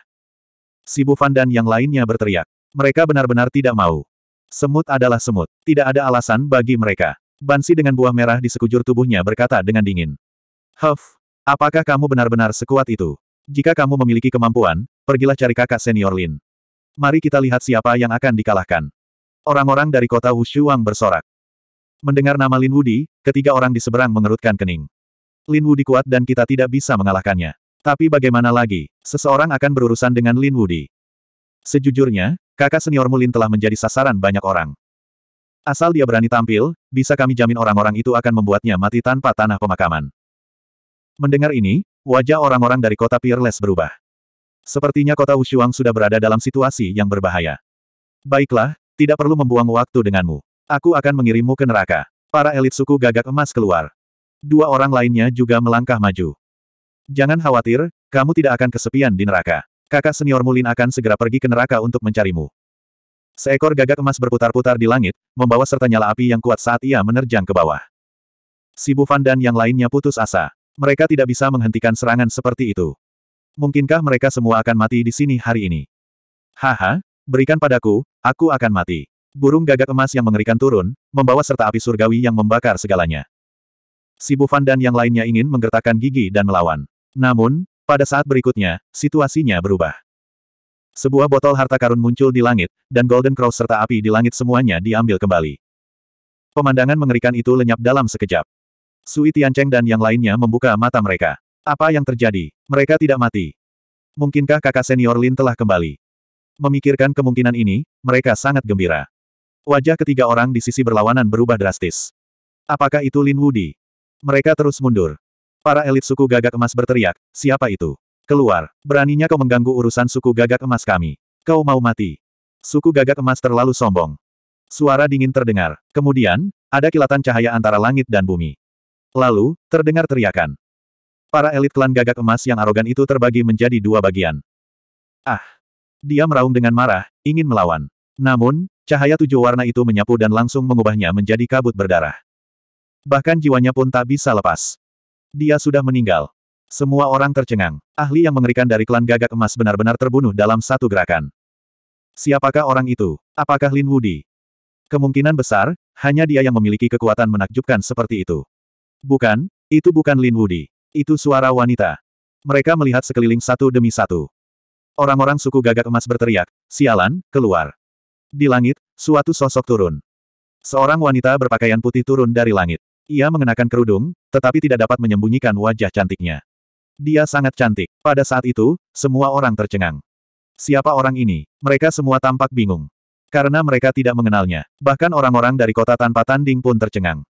Si Bufan dan yang lainnya berteriak. Mereka benar-benar tidak mau. Semut adalah semut. Tidak ada alasan bagi mereka. Bansi dengan buah merah di sekujur tubuhnya berkata dengan dingin. Huff, apakah kamu benar-benar sekuat itu? Jika kamu memiliki kemampuan, pergilah cari kakak senior Lin. Mari kita lihat siapa yang akan dikalahkan. Orang-orang dari kota Wushuang bersorak. Mendengar nama Lin Wudi, ketiga orang di seberang mengerutkan kening. Lin Wudi kuat dan kita tidak bisa mengalahkannya. Tapi bagaimana lagi, seseorang akan berurusan dengan Lin Wudi. Sejujurnya, kakak seniormu Lin telah menjadi sasaran banyak orang. Asal dia berani tampil, bisa kami jamin orang-orang itu akan membuatnya mati tanpa tanah pemakaman. Mendengar ini, wajah orang-orang dari kota Peerless berubah. Sepertinya kota Wushuang sudah berada dalam situasi yang berbahaya. Baiklah, tidak perlu membuang waktu denganmu. Aku akan mengirimmu ke neraka. Para elit suku gagak emas keluar. Dua orang lainnya juga melangkah maju. Jangan khawatir, kamu tidak akan kesepian di neraka. Kakak senior Mulin akan segera pergi ke neraka untuk mencarimu. Seekor gagak emas berputar-putar di langit, membawa serta nyala api yang kuat saat ia menerjang ke bawah. Si Bufan dan yang lainnya putus asa. Mereka tidak bisa menghentikan serangan seperti itu. Mungkinkah mereka semua akan mati di sini hari ini? Haha, berikan padaku, aku akan mati. Burung gagak emas yang mengerikan turun, membawa serta api surgawi yang membakar segalanya si Bufan dan yang lainnya ingin menggertakkan gigi dan melawan. Namun, pada saat berikutnya, situasinya berubah. Sebuah botol harta karun muncul di langit, dan Golden Cross serta api di langit semuanya diambil kembali. Pemandangan mengerikan itu lenyap dalam sekejap. Sui Tiancheng dan yang lainnya membuka mata mereka. Apa yang terjadi? Mereka tidak mati. Mungkinkah kakak senior Lin telah kembali? Memikirkan kemungkinan ini, mereka sangat gembira. Wajah ketiga orang di sisi berlawanan berubah drastis. Apakah itu Lin Wudi? Mereka terus mundur. Para elit suku gagak emas berteriak, siapa itu? Keluar, beraninya kau mengganggu urusan suku gagak emas kami. Kau mau mati. Suku gagak emas terlalu sombong. Suara dingin terdengar. Kemudian, ada kilatan cahaya antara langit dan bumi. Lalu, terdengar teriakan. Para elit klan gagak emas yang arogan itu terbagi menjadi dua bagian. Ah! Dia meraung dengan marah, ingin melawan. Namun, cahaya tujuh warna itu menyapu dan langsung mengubahnya menjadi kabut berdarah. Bahkan jiwanya pun tak bisa lepas. Dia sudah meninggal. Semua orang tercengang. Ahli yang mengerikan dari klan gagak emas benar-benar terbunuh dalam satu gerakan. Siapakah orang itu? Apakah Lin Wudi? Kemungkinan besar, hanya dia yang memiliki kekuatan menakjubkan seperti itu. Bukan, itu bukan Lin Wudi. Itu suara wanita. Mereka melihat sekeliling satu demi satu. Orang-orang suku gagak emas berteriak, sialan, keluar. Di langit, suatu sosok turun. Seorang wanita berpakaian putih turun dari langit. Ia mengenakan kerudung, tetapi tidak dapat menyembunyikan wajah cantiknya. Dia sangat cantik. Pada saat itu, semua orang tercengang. Siapa orang ini? Mereka semua tampak bingung. Karena mereka tidak mengenalnya. Bahkan orang-orang dari kota tanpa tanding pun tercengang.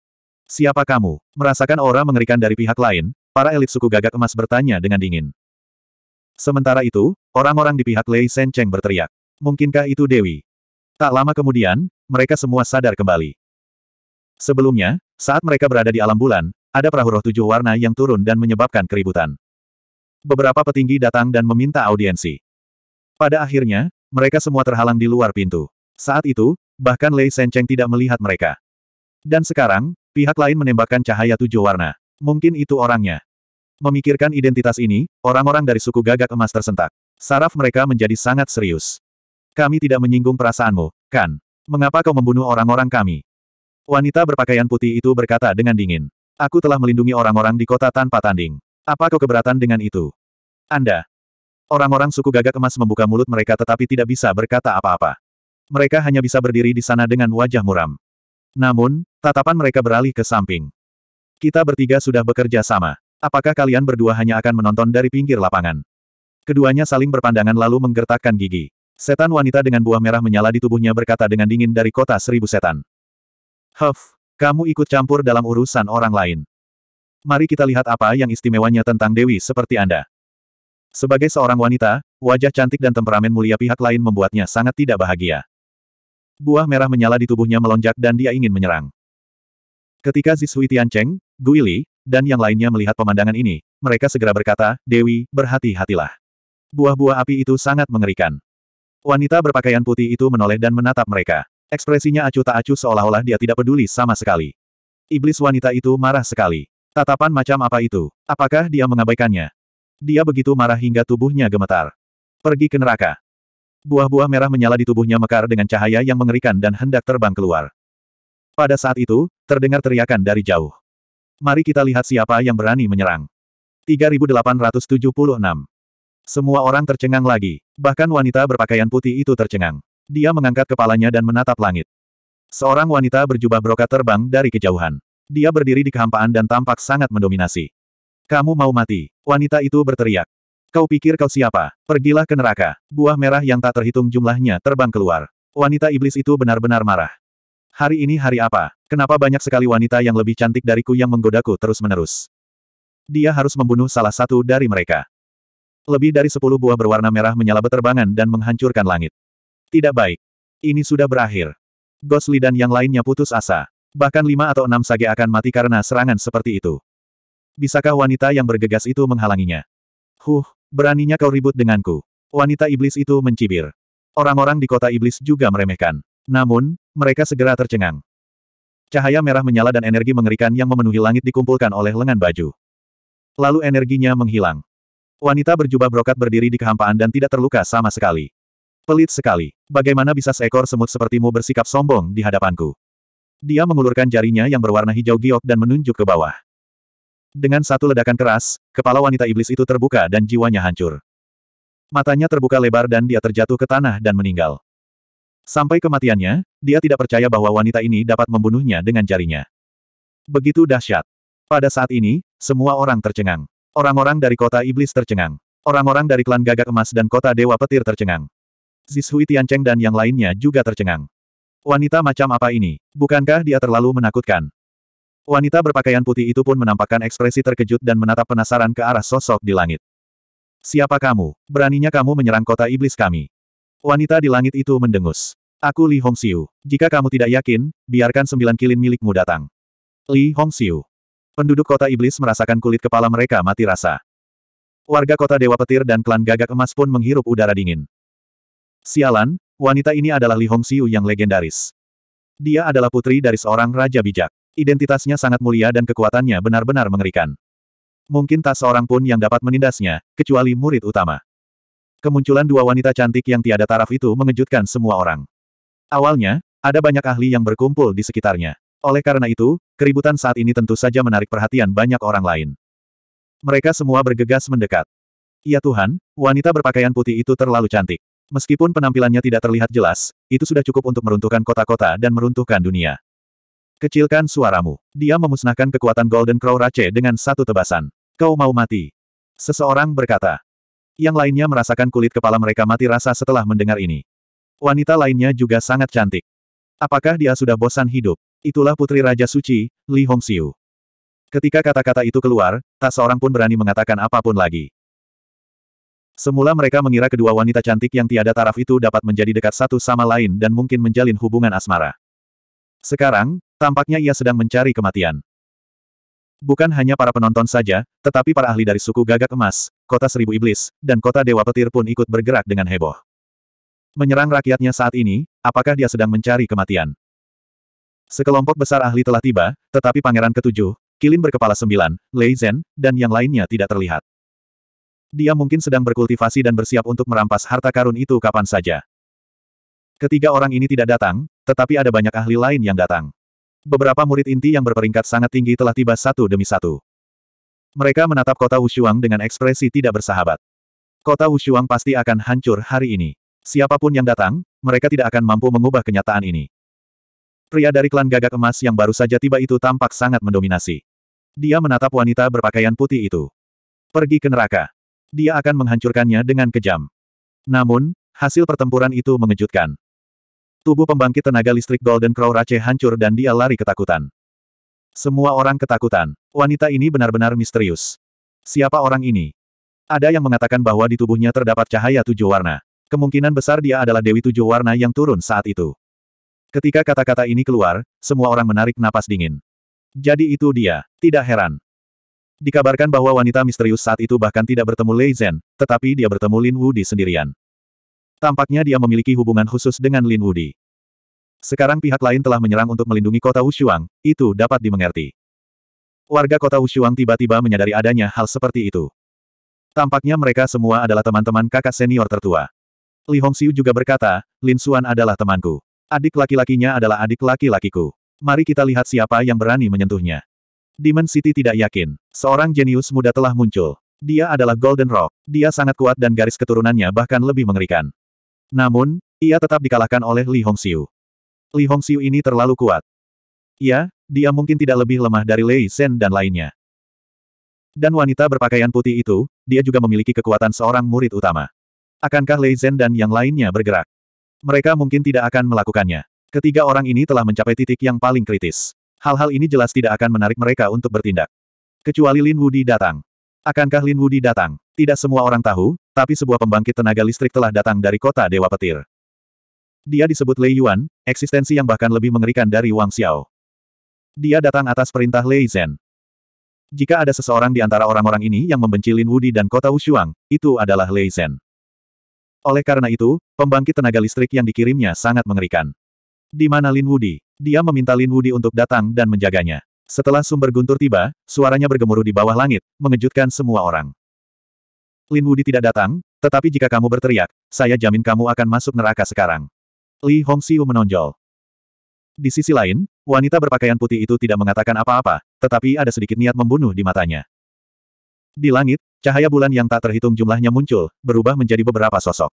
Siapa kamu? Merasakan aura mengerikan dari pihak lain, para elit suku gagak emas bertanya dengan dingin. Sementara itu, orang-orang di pihak Lei Sen Cheng berteriak. Mungkinkah itu Dewi? Tak lama kemudian, mereka semua sadar kembali. Sebelumnya, saat mereka berada di alam bulan, ada perahu roh tujuh warna yang turun dan menyebabkan keributan. Beberapa petinggi datang dan meminta audiensi. Pada akhirnya, mereka semua terhalang di luar pintu. Saat itu, bahkan Lei Sencheng tidak melihat mereka. Dan sekarang, pihak lain menembakkan cahaya tujuh warna. Mungkin itu orangnya. Memikirkan identitas ini, orang-orang dari suku gagak emas tersentak. Saraf mereka menjadi sangat serius. Kami tidak menyinggung perasaanmu, kan? Mengapa kau membunuh orang-orang kami? Wanita berpakaian putih itu berkata dengan dingin. Aku telah melindungi orang-orang di kota tanpa tanding. Apa kau keberatan dengan itu? Anda. Orang-orang suku gagak emas membuka mulut mereka tetapi tidak bisa berkata apa-apa. Mereka hanya bisa berdiri di sana dengan wajah muram. Namun, tatapan mereka beralih ke samping. Kita bertiga sudah bekerja sama. Apakah kalian berdua hanya akan menonton dari pinggir lapangan? Keduanya saling berpandangan lalu menggertakkan gigi. Setan wanita dengan buah merah menyala di tubuhnya berkata dengan dingin dari kota seribu setan. Huff, kamu ikut campur dalam urusan orang lain. Mari kita lihat apa yang istimewanya tentang Dewi seperti Anda. Sebagai seorang wanita, wajah cantik dan temperamen mulia pihak lain membuatnya sangat tidak bahagia. Buah merah menyala di tubuhnya melonjak dan dia ingin menyerang. Ketika Zisui Tiancheng, Guili, dan yang lainnya melihat pemandangan ini, mereka segera berkata, Dewi, berhati-hatilah. Buah-buah api itu sangat mengerikan. Wanita berpakaian putih itu menoleh dan menatap mereka. Ekspresinya acuh tak acuh seolah-olah dia tidak peduli sama sekali. Iblis wanita itu marah sekali. Tatapan macam apa itu? Apakah dia mengabaikannya? Dia begitu marah hingga tubuhnya gemetar. Pergi ke neraka. Buah-buah merah menyala di tubuhnya mekar dengan cahaya yang mengerikan dan hendak terbang keluar. Pada saat itu, terdengar teriakan dari jauh. Mari kita lihat siapa yang berani menyerang. 3876. Semua orang tercengang lagi, bahkan wanita berpakaian putih itu tercengang. Dia mengangkat kepalanya dan menatap langit. Seorang wanita berjubah brokat terbang dari kejauhan. Dia berdiri di kehampaan dan tampak sangat mendominasi. Kamu mau mati. Wanita itu berteriak. Kau pikir kau siapa? Pergilah ke neraka. Buah merah yang tak terhitung jumlahnya terbang keluar. Wanita iblis itu benar-benar marah. Hari ini hari apa? Kenapa banyak sekali wanita yang lebih cantik dariku yang menggodaku terus-menerus? Dia harus membunuh salah satu dari mereka. Lebih dari sepuluh buah berwarna merah menyala beterbangan dan menghancurkan langit. Tidak baik. Ini sudah berakhir. Gosli dan yang lainnya putus asa. Bahkan lima atau enam sage akan mati karena serangan seperti itu. Bisakah wanita yang bergegas itu menghalanginya? Huh, beraninya kau ribut denganku. Wanita iblis itu mencibir. Orang-orang di kota iblis juga meremehkan. Namun, mereka segera tercengang. Cahaya merah menyala dan energi mengerikan yang memenuhi langit dikumpulkan oleh lengan baju. Lalu energinya menghilang. Wanita berjubah brokat berdiri di kehampaan dan tidak terluka sama sekali. Pelit sekali. Bagaimana bisa seekor semut sepertimu bersikap sombong di hadapanku? Dia mengulurkan jarinya yang berwarna hijau giok dan menunjuk ke bawah. Dengan satu ledakan keras, kepala wanita iblis itu terbuka dan jiwanya hancur. Matanya terbuka lebar dan dia terjatuh ke tanah dan meninggal. Sampai kematiannya, dia tidak percaya bahwa wanita ini dapat membunuhnya dengan jarinya. Begitu dahsyat. Pada saat ini, semua orang tercengang. Orang-orang dari kota iblis tercengang. Orang-orang dari klan gagak emas dan kota dewa petir tercengang. Zishui Tiancheng dan yang lainnya juga tercengang. Wanita macam apa ini? Bukankah dia terlalu menakutkan? Wanita berpakaian putih itu pun menampakkan ekspresi terkejut dan menatap penasaran ke arah sosok di langit. Siapa kamu? Beraninya kamu menyerang kota iblis kami. Wanita di langit itu mendengus. Aku Li Hongxiu. Jika kamu tidak yakin, biarkan sembilan kilin milikmu datang. Li Hongxiu. Penduduk kota iblis merasakan kulit kepala mereka mati rasa. Warga kota Dewa Petir dan klan Gagak Emas pun menghirup udara dingin. Sialan, wanita ini adalah Li Hongxiu yang legendaris. Dia adalah putri dari seorang raja bijak. Identitasnya sangat mulia dan kekuatannya benar-benar mengerikan. Mungkin tak seorang pun yang dapat menindasnya, kecuali murid utama. Kemunculan dua wanita cantik yang tiada taraf itu mengejutkan semua orang. Awalnya, ada banyak ahli yang berkumpul di sekitarnya. Oleh karena itu, keributan saat ini tentu saja menarik perhatian banyak orang lain. Mereka semua bergegas mendekat. Ya Tuhan, wanita berpakaian putih itu terlalu cantik. Meskipun penampilannya tidak terlihat jelas, itu sudah cukup untuk meruntuhkan kota-kota dan meruntuhkan dunia. Kecilkan suaramu. Dia memusnahkan kekuatan Golden Crow Rache dengan satu tebasan. Kau mau mati. Seseorang berkata. Yang lainnya merasakan kulit kepala mereka mati rasa setelah mendengar ini. Wanita lainnya juga sangat cantik. Apakah dia sudah bosan hidup? Itulah putri Raja Suci, Li Hongxiu. Ketika kata-kata itu keluar, tak seorang pun berani mengatakan apapun lagi. Semula mereka mengira kedua wanita cantik yang tiada taraf itu dapat menjadi dekat satu sama lain dan mungkin menjalin hubungan asmara. Sekarang, tampaknya ia sedang mencari kematian. Bukan hanya para penonton saja, tetapi para ahli dari suku gagak emas, kota seribu iblis, dan kota dewa petir pun ikut bergerak dengan heboh. Menyerang rakyatnya saat ini, apakah dia sedang mencari kematian? Sekelompok besar ahli telah tiba, tetapi pangeran ketujuh, Kilin berkepala sembilan, Lei Zhen, dan yang lainnya tidak terlihat. Dia mungkin sedang berkultivasi dan bersiap untuk merampas harta karun itu kapan saja. Ketiga orang ini tidak datang, tetapi ada banyak ahli lain yang datang. Beberapa murid inti yang berperingkat sangat tinggi telah tiba satu demi satu. Mereka menatap kota Wushuang dengan ekspresi tidak bersahabat. Kota Wushuang pasti akan hancur hari ini. Siapapun yang datang, mereka tidak akan mampu mengubah kenyataan ini. Pria dari klan gagak emas yang baru saja tiba itu tampak sangat mendominasi. Dia menatap wanita berpakaian putih itu. Pergi ke neraka dia akan menghancurkannya dengan kejam. Namun, hasil pertempuran itu mengejutkan. Tubuh pembangkit tenaga listrik Golden Crow Rache hancur dan dia lari ketakutan. Semua orang ketakutan. Wanita ini benar-benar misterius. Siapa orang ini? Ada yang mengatakan bahwa di tubuhnya terdapat cahaya tujuh warna. Kemungkinan besar dia adalah Dewi Tujuh Warna yang turun saat itu. Ketika kata-kata ini keluar, semua orang menarik napas dingin. Jadi itu dia, tidak heran. Dikabarkan bahwa wanita misterius saat itu bahkan tidak bertemu Lei Zhen, tetapi dia bertemu Lin Wudi sendirian. Tampaknya dia memiliki hubungan khusus dengan Lin Wudi. Sekarang pihak lain telah menyerang untuk melindungi kota Wushuang, itu dapat dimengerti. Warga kota Wushuang tiba-tiba menyadari adanya hal seperti itu. Tampaknya mereka semua adalah teman-teman kakak senior tertua. Li Hongxiu juga berkata, Lin Xuan adalah temanku. Adik laki-lakinya adalah adik laki-lakiku. Mari kita lihat siapa yang berani menyentuhnya. Demon City tidak yakin. Seorang jenius muda telah muncul. Dia adalah Golden Rock. Dia sangat kuat dan garis keturunannya bahkan lebih mengerikan. Namun, ia tetap dikalahkan oleh Li Hongxiu. Li Hongxiu ini terlalu kuat. Ya, dia mungkin tidak lebih lemah dari Lei Shen dan lainnya. Dan wanita berpakaian putih itu, dia juga memiliki kekuatan seorang murid utama. Akankah Lei Zhen dan yang lainnya bergerak? Mereka mungkin tidak akan melakukannya. Ketiga orang ini telah mencapai titik yang paling kritis. Hal-hal ini jelas tidak akan menarik mereka untuk bertindak. Kecuali Lin Wudi datang. Akankah Lin Wudi datang? Tidak semua orang tahu, tapi sebuah pembangkit tenaga listrik telah datang dari kota Dewa Petir. Dia disebut Lei Yuan, eksistensi yang bahkan lebih mengerikan dari Wang Xiao. Dia datang atas perintah Lei Zhen. Jika ada seseorang di antara orang-orang ini yang membenci Lin Wudi dan kota Wushuang, itu adalah Lei Zhen. Oleh karena itu, pembangkit tenaga listrik yang dikirimnya sangat mengerikan. Di mana Lin Wudi? Dia meminta Lin Wudi untuk datang dan menjaganya. Setelah sumber guntur tiba, suaranya bergemuruh di bawah langit, mengejutkan semua orang. Lin Wudi tidak datang, tetapi jika kamu berteriak, saya jamin kamu akan masuk neraka sekarang. Li Hongxiu menonjol. Di sisi lain, wanita berpakaian putih itu tidak mengatakan apa-apa, tetapi ada sedikit niat membunuh di matanya. Di langit, cahaya bulan yang tak terhitung jumlahnya muncul, berubah menjadi beberapa sosok.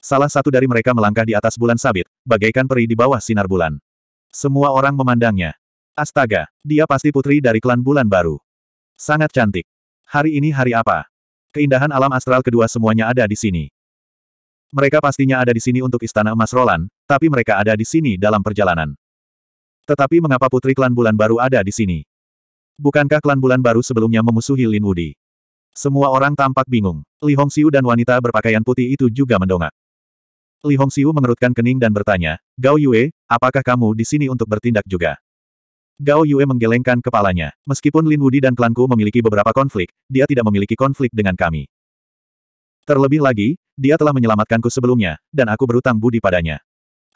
Salah satu dari mereka melangkah di atas bulan sabit, bagaikan peri di bawah sinar bulan. Semua orang memandangnya. Astaga, dia pasti putri dari klan bulan baru. Sangat cantik. Hari ini hari apa? Keindahan alam astral kedua semuanya ada di sini. Mereka pastinya ada di sini untuk istana emas Roland, tapi mereka ada di sini dalam perjalanan. Tetapi mengapa putri klan bulan baru ada di sini? Bukankah klan bulan baru sebelumnya memusuhi Lin Wudi? Semua orang tampak bingung. Li Hongxiu dan wanita berpakaian putih itu juga mendongak. Li Hongxiu mengerutkan kening dan bertanya, Gao Yue, apakah kamu di sini untuk bertindak juga? Gao Yue menggelengkan kepalanya. Meskipun Lin Wudi dan klanku memiliki beberapa konflik, dia tidak memiliki konflik dengan kami. Terlebih lagi, dia telah menyelamatkanku sebelumnya, dan aku berutang budi padanya.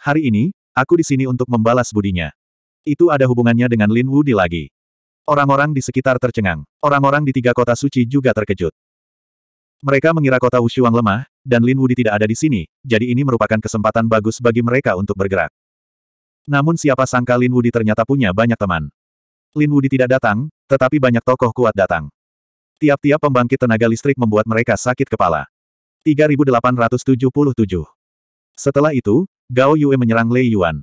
Hari ini, aku di sini untuk membalas budinya. Itu ada hubungannya dengan Lin Wudi lagi. Orang-orang di sekitar tercengang. Orang-orang di tiga kota suci juga terkejut. Mereka mengira kota Wushuang lemah, dan Lin Wudi tidak ada di sini, jadi ini merupakan kesempatan bagus bagi mereka untuk bergerak. Namun siapa sangka Lin Wudi ternyata punya banyak teman. Lin Wudi tidak datang, tetapi banyak tokoh kuat datang. Tiap-tiap pembangkit tenaga listrik membuat mereka sakit kepala. 3877 Setelah itu, Gao Yue menyerang Lei Yuan.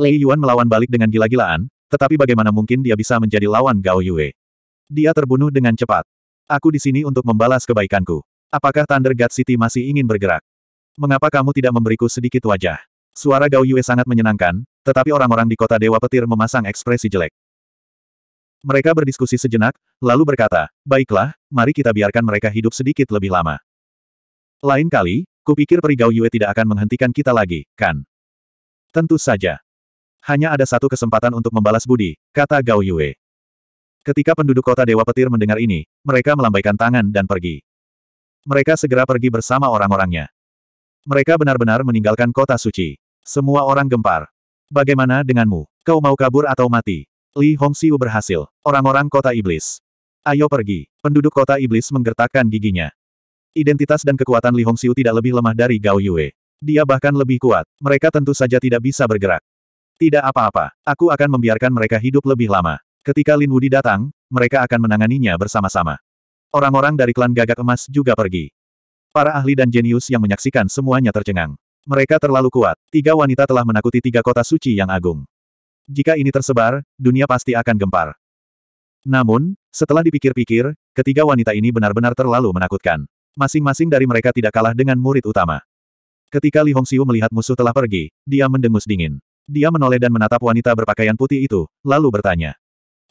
Lei Yuan melawan balik dengan gila-gilaan, tetapi bagaimana mungkin dia bisa menjadi lawan Gao Yue? Dia terbunuh dengan cepat. Aku di sini untuk membalas kebaikanku. Apakah Thunder God City masih ingin bergerak? Mengapa kamu tidak memberiku sedikit wajah? Suara Gao Yue sangat menyenangkan, tetapi orang-orang di kota Dewa Petir memasang ekspresi jelek. Mereka berdiskusi sejenak, lalu berkata, Baiklah, mari kita biarkan mereka hidup sedikit lebih lama. Lain kali, kupikir peri Gao Yue tidak akan menghentikan kita lagi, kan? Tentu saja. Hanya ada satu kesempatan untuk membalas budi, kata Gao Yue. Ketika penduduk kota Dewa Petir mendengar ini, mereka melambaikan tangan dan pergi. Mereka segera pergi bersama orang-orangnya. Mereka benar-benar meninggalkan kota suci. Semua orang gempar. Bagaimana denganmu? Kau mau kabur atau mati? Li Hongxiu berhasil. Orang-orang kota iblis. Ayo pergi. Penduduk kota iblis menggertakkan giginya. Identitas dan kekuatan Li Hongxiu tidak lebih lemah dari Gao Yue. Dia bahkan lebih kuat. Mereka tentu saja tidak bisa bergerak. Tidak apa-apa. Aku akan membiarkan mereka hidup lebih lama. Ketika Lin Wudi datang, mereka akan menanganinya bersama-sama. Orang-orang dari klan gagak emas juga pergi. Para ahli dan jenius yang menyaksikan semuanya tercengang. Mereka terlalu kuat. Tiga wanita telah menakuti tiga kota suci yang agung. Jika ini tersebar, dunia pasti akan gempar. Namun, setelah dipikir-pikir, ketiga wanita ini benar-benar terlalu menakutkan. Masing-masing dari mereka tidak kalah dengan murid utama. Ketika Li Hongxiu melihat musuh telah pergi, dia mendengus dingin. Dia menoleh dan menatap wanita berpakaian putih itu, lalu bertanya.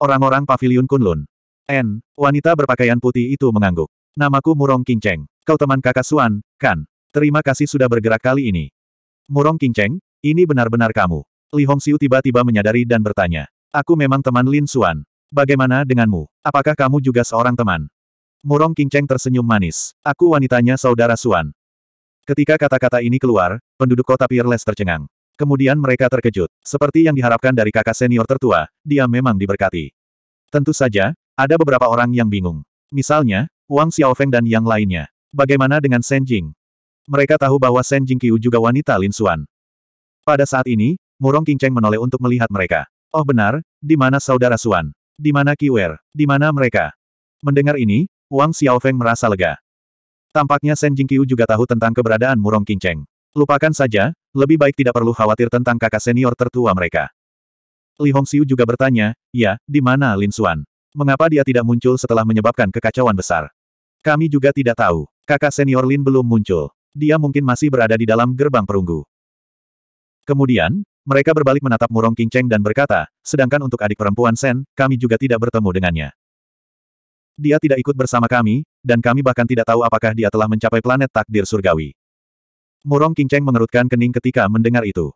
Orang-orang Paviliun Kunlun, N, wanita berpakaian putih itu mengangguk. Namaku Murong Kinceng. Kau teman kakak Suan, kan? Terima kasih sudah bergerak kali ini. Murong Kinceng, ini benar-benar kamu. Li Hongxiu tiba-tiba menyadari dan bertanya. Aku memang teman Lin Suan. Bagaimana denganmu? Apakah kamu juga seorang teman? Murong Kinceng tersenyum manis. Aku wanitanya saudara Suan. Ketika kata-kata ini keluar, penduduk kota Pierless tercengang. Kemudian mereka terkejut. Seperti yang diharapkan dari kakak senior tertua, dia memang diberkati. Tentu saja, ada beberapa orang yang bingung. Misalnya, Wang Xiaofeng dan yang lainnya. Bagaimana dengan Shen Jing? Mereka tahu bahwa Shen Jing Qiu juga wanita Lin Xuan. Pada saat ini, Murong Qingcheng menoleh untuk melihat mereka. Oh benar, di mana saudara Xuan? Di mana Qiwer? Di mana mereka? Mendengar ini, Wang Xiaofeng merasa lega. Tampaknya Shen Qiu juga tahu tentang keberadaan Murong Qingcheng. Lupakan saja, lebih baik tidak perlu khawatir tentang kakak senior tertua mereka. Li Hongxiu juga bertanya, ya, di mana Lin Xuan? Mengapa dia tidak muncul setelah menyebabkan kekacauan besar? Kami juga tidak tahu. Kakak senior Lin belum muncul. Dia mungkin masih berada di dalam gerbang perunggu. Kemudian, mereka berbalik menatap Murong Kinceng dan berkata, sedangkan untuk adik perempuan Sen, kami juga tidak bertemu dengannya. Dia tidak ikut bersama kami, dan kami bahkan tidak tahu apakah dia telah mencapai planet takdir surgawi. Murong Kinceng mengerutkan kening ketika mendengar itu.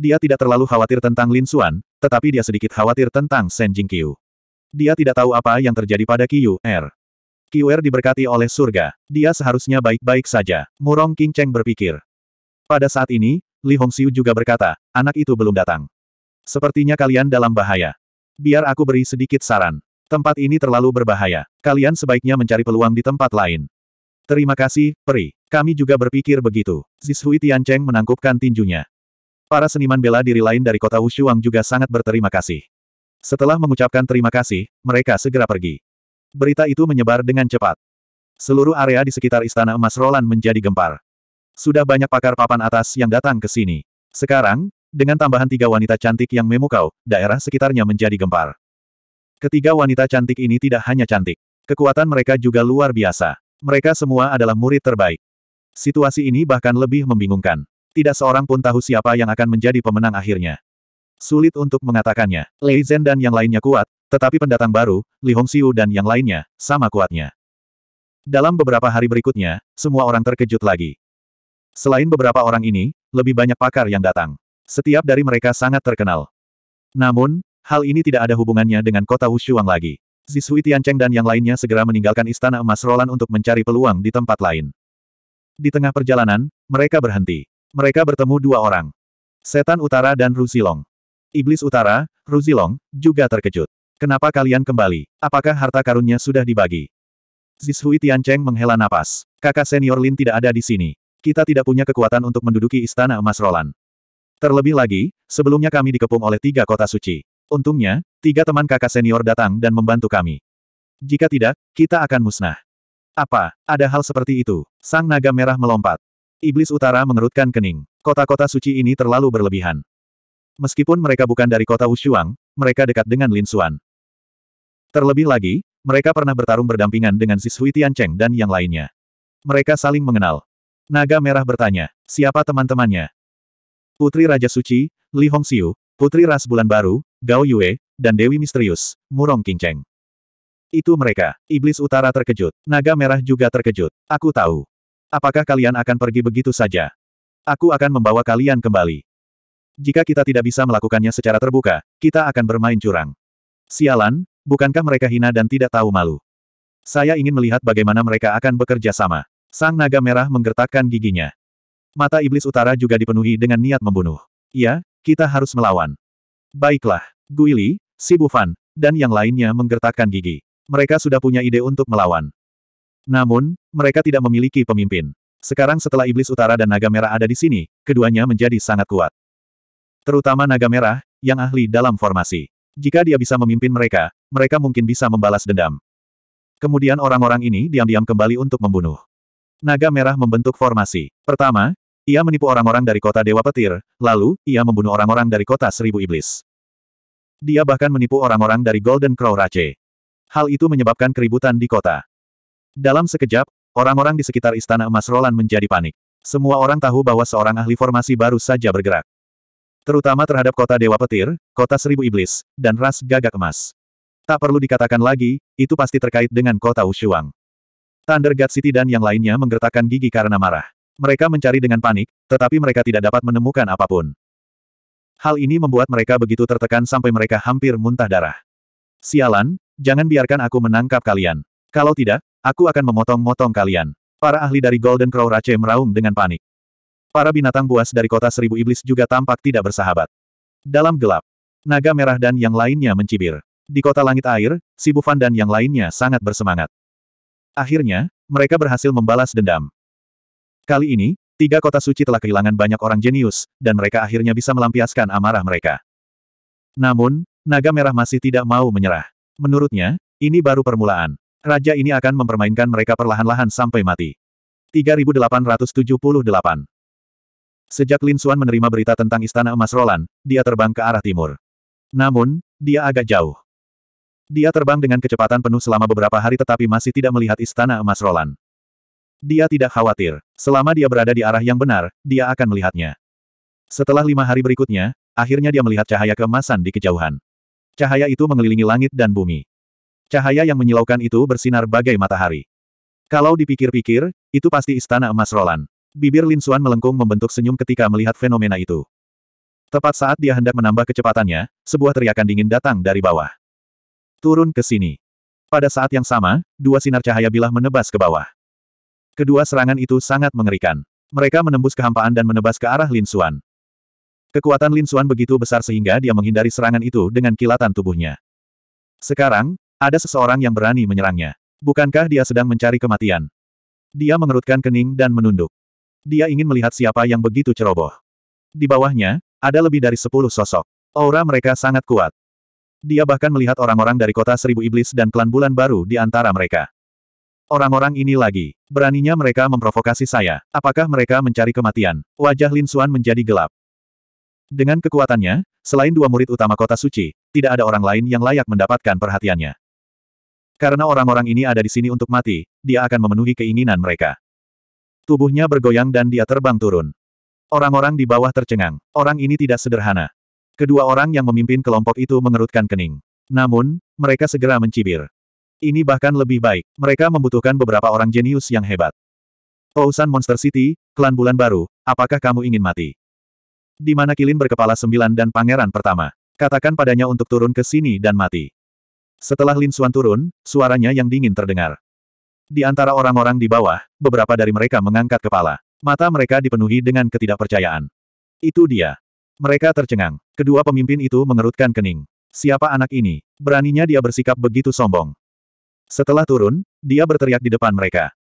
Dia tidak terlalu khawatir tentang Lin Xuan, tetapi dia sedikit khawatir tentang Sen Jingqiu. Dia tidak tahu apa yang terjadi pada Q.R. Er. Q.R. Er diberkati oleh surga. Dia seharusnya baik-baik saja. Murong King Cheng berpikir. Pada saat ini, Li Hongxiu juga berkata, anak itu belum datang. Sepertinya kalian dalam bahaya. Biar aku beri sedikit saran. Tempat ini terlalu berbahaya. Kalian sebaiknya mencari peluang di tempat lain. Terima kasih, Peri. Kami juga berpikir begitu. Zishui Tiancheng menangkupkan tinjunya. Para seniman bela diri lain dari kota Wushuang juga sangat berterima kasih. Setelah mengucapkan terima kasih, mereka segera pergi. Berita itu menyebar dengan cepat. Seluruh area di sekitar Istana Emas Roland menjadi gempar. Sudah banyak pakar papan atas yang datang ke sini. Sekarang, dengan tambahan tiga wanita cantik yang memukau, daerah sekitarnya menjadi gempar. Ketiga wanita cantik ini tidak hanya cantik. Kekuatan mereka juga luar biasa. Mereka semua adalah murid terbaik. Situasi ini bahkan lebih membingungkan. Tidak seorang pun tahu siapa yang akan menjadi pemenang akhirnya. Sulit untuk mengatakannya. Lei Zhen dan yang lainnya kuat, tetapi pendatang baru, Li Hongxiu dan yang lainnya, sama kuatnya. Dalam beberapa hari berikutnya, semua orang terkejut lagi. Selain beberapa orang ini, lebih banyak pakar yang datang. Setiap dari mereka sangat terkenal. Namun, hal ini tidak ada hubungannya dengan kota Wushuang lagi. Zisui Tiancheng dan yang lainnya segera meninggalkan Istana Emas Roland untuk mencari peluang di tempat lain. Di tengah perjalanan, mereka berhenti. Mereka bertemu dua orang. Setan Utara dan Ruzilong. Iblis Utara, Ruzilong, juga terkejut. Kenapa kalian kembali? Apakah harta karunnya sudah dibagi? Zishui Tiancheng menghela napas. Kakak senior Lin tidak ada di sini. Kita tidak punya kekuatan untuk menduduki Istana Emas Roland. Terlebih lagi, sebelumnya kami dikepung oleh tiga kota suci. Untungnya, tiga teman kakak senior datang dan membantu kami. Jika tidak, kita akan musnah. Apa, ada hal seperti itu? Sang naga merah melompat. Iblis utara mengerutkan kening. Kota-kota suci ini terlalu berlebihan. Meskipun mereka bukan dari kota Wushuang, mereka dekat dengan Lin Xuan. Terlebih lagi, mereka pernah bertarung berdampingan dengan Zishui Cheng dan yang lainnya. Mereka saling mengenal. Naga Merah bertanya, siapa teman-temannya? Putri Raja Suci, Li Hongxiu, Putri Ras Bulan Baru, Gao Yue, dan Dewi Misterius, Murong Qingcheng. Itu mereka. Iblis Utara terkejut. Naga Merah juga terkejut. Aku tahu. Apakah kalian akan pergi begitu saja? Aku akan membawa kalian kembali. Jika kita tidak bisa melakukannya secara terbuka, kita akan bermain curang. Sialan, bukankah mereka hina dan tidak tahu malu? Saya ingin melihat bagaimana mereka akan bekerja sama. Sang naga merah menggertakkan giginya. Mata iblis utara juga dipenuhi dengan niat membunuh. Ya, kita harus melawan. Baiklah, Guili, si Bufan, dan yang lainnya menggertakkan gigi. Mereka sudah punya ide untuk melawan. Namun, mereka tidak memiliki pemimpin. Sekarang setelah iblis utara dan naga merah ada di sini, keduanya menjadi sangat kuat. Terutama naga merah, yang ahli dalam formasi. Jika dia bisa memimpin mereka, mereka mungkin bisa membalas dendam. Kemudian orang-orang ini diam-diam kembali untuk membunuh. Naga merah membentuk formasi. Pertama, ia menipu orang-orang dari kota Dewa Petir, lalu, ia membunuh orang-orang dari kota Seribu Iblis. Dia bahkan menipu orang-orang dari Golden Crow Rache. Hal itu menyebabkan keributan di kota. Dalam sekejap, orang-orang di sekitar Istana Emas Roland menjadi panik. Semua orang tahu bahwa seorang ahli formasi baru saja bergerak terutama terhadap kota Dewa Petir, kota Seribu Iblis, dan ras gagak emas. Tak perlu dikatakan lagi, itu pasti terkait dengan kota Ushuang. Thunder God City dan yang lainnya menggertakkan gigi karena marah. Mereka mencari dengan panik, tetapi mereka tidak dapat menemukan apapun. Hal ini membuat mereka begitu tertekan sampai mereka hampir muntah darah. Sialan, jangan biarkan aku menangkap kalian. Kalau tidak, aku akan memotong-motong kalian. Para ahli dari Golden Crow Rache meraung dengan panik. Para binatang buas dari kota seribu iblis juga tampak tidak bersahabat. Dalam gelap, naga merah dan yang lainnya mencibir. Di kota langit air, si Bufan dan yang lainnya sangat bersemangat. Akhirnya, mereka berhasil membalas dendam. Kali ini, tiga kota suci telah kehilangan banyak orang jenius, dan mereka akhirnya bisa melampiaskan amarah mereka. Namun, naga merah masih tidak mau menyerah. Menurutnya, ini baru permulaan. Raja ini akan mempermainkan mereka perlahan-lahan sampai mati. 3878 Sejak Lin Suan menerima berita tentang Istana Emas Roland, dia terbang ke arah timur. Namun, dia agak jauh. Dia terbang dengan kecepatan penuh selama beberapa hari tetapi masih tidak melihat Istana Emas Roland. Dia tidak khawatir. Selama dia berada di arah yang benar, dia akan melihatnya. Setelah lima hari berikutnya, akhirnya dia melihat cahaya keemasan di kejauhan. Cahaya itu mengelilingi langit dan bumi. Cahaya yang menyilaukan itu bersinar bagai matahari. Kalau dipikir-pikir, itu pasti Istana Emas Roland. Bibir Lin Xuan melengkung membentuk senyum ketika melihat fenomena itu. Tepat saat dia hendak menambah kecepatannya, sebuah teriakan dingin datang dari bawah. Turun ke sini. Pada saat yang sama, dua sinar cahaya bilah menebas ke bawah. Kedua serangan itu sangat mengerikan. Mereka menembus kehampaan dan menebas ke arah Lin Xuan. Kekuatan Lin Xuan begitu besar sehingga dia menghindari serangan itu dengan kilatan tubuhnya. Sekarang, ada seseorang yang berani menyerangnya. Bukankah dia sedang mencari kematian? Dia mengerutkan kening dan menunduk. Dia ingin melihat siapa yang begitu ceroboh. Di bawahnya, ada lebih dari sepuluh sosok. Aura mereka sangat kuat. Dia bahkan melihat orang-orang dari kota seribu iblis dan klan bulan baru di antara mereka. Orang-orang ini lagi. Beraninya mereka memprovokasi saya. Apakah mereka mencari kematian? Wajah Lin Suan menjadi gelap. Dengan kekuatannya, selain dua murid utama kota suci, tidak ada orang lain yang layak mendapatkan perhatiannya. Karena orang-orang ini ada di sini untuk mati, dia akan memenuhi keinginan mereka. Tubuhnya bergoyang dan dia terbang turun. Orang-orang di bawah tercengang. Orang ini tidak sederhana. Kedua orang yang memimpin kelompok itu mengerutkan kening. Namun, mereka segera mencibir. Ini bahkan lebih baik. Mereka membutuhkan beberapa orang jenius yang hebat. Ousan Monster City, klan bulan baru, apakah kamu ingin mati? Di mana Kilin berkepala sembilan dan pangeran pertama. Katakan padanya untuk turun ke sini dan mati. Setelah Lin Suan turun, suaranya yang dingin terdengar. Di antara orang-orang di bawah, beberapa dari mereka mengangkat kepala. Mata mereka dipenuhi dengan ketidakpercayaan. Itu dia. Mereka tercengang. Kedua pemimpin itu mengerutkan kening. Siapa anak ini? Beraninya dia bersikap begitu sombong. Setelah turun, dia berteriak di depan mereka.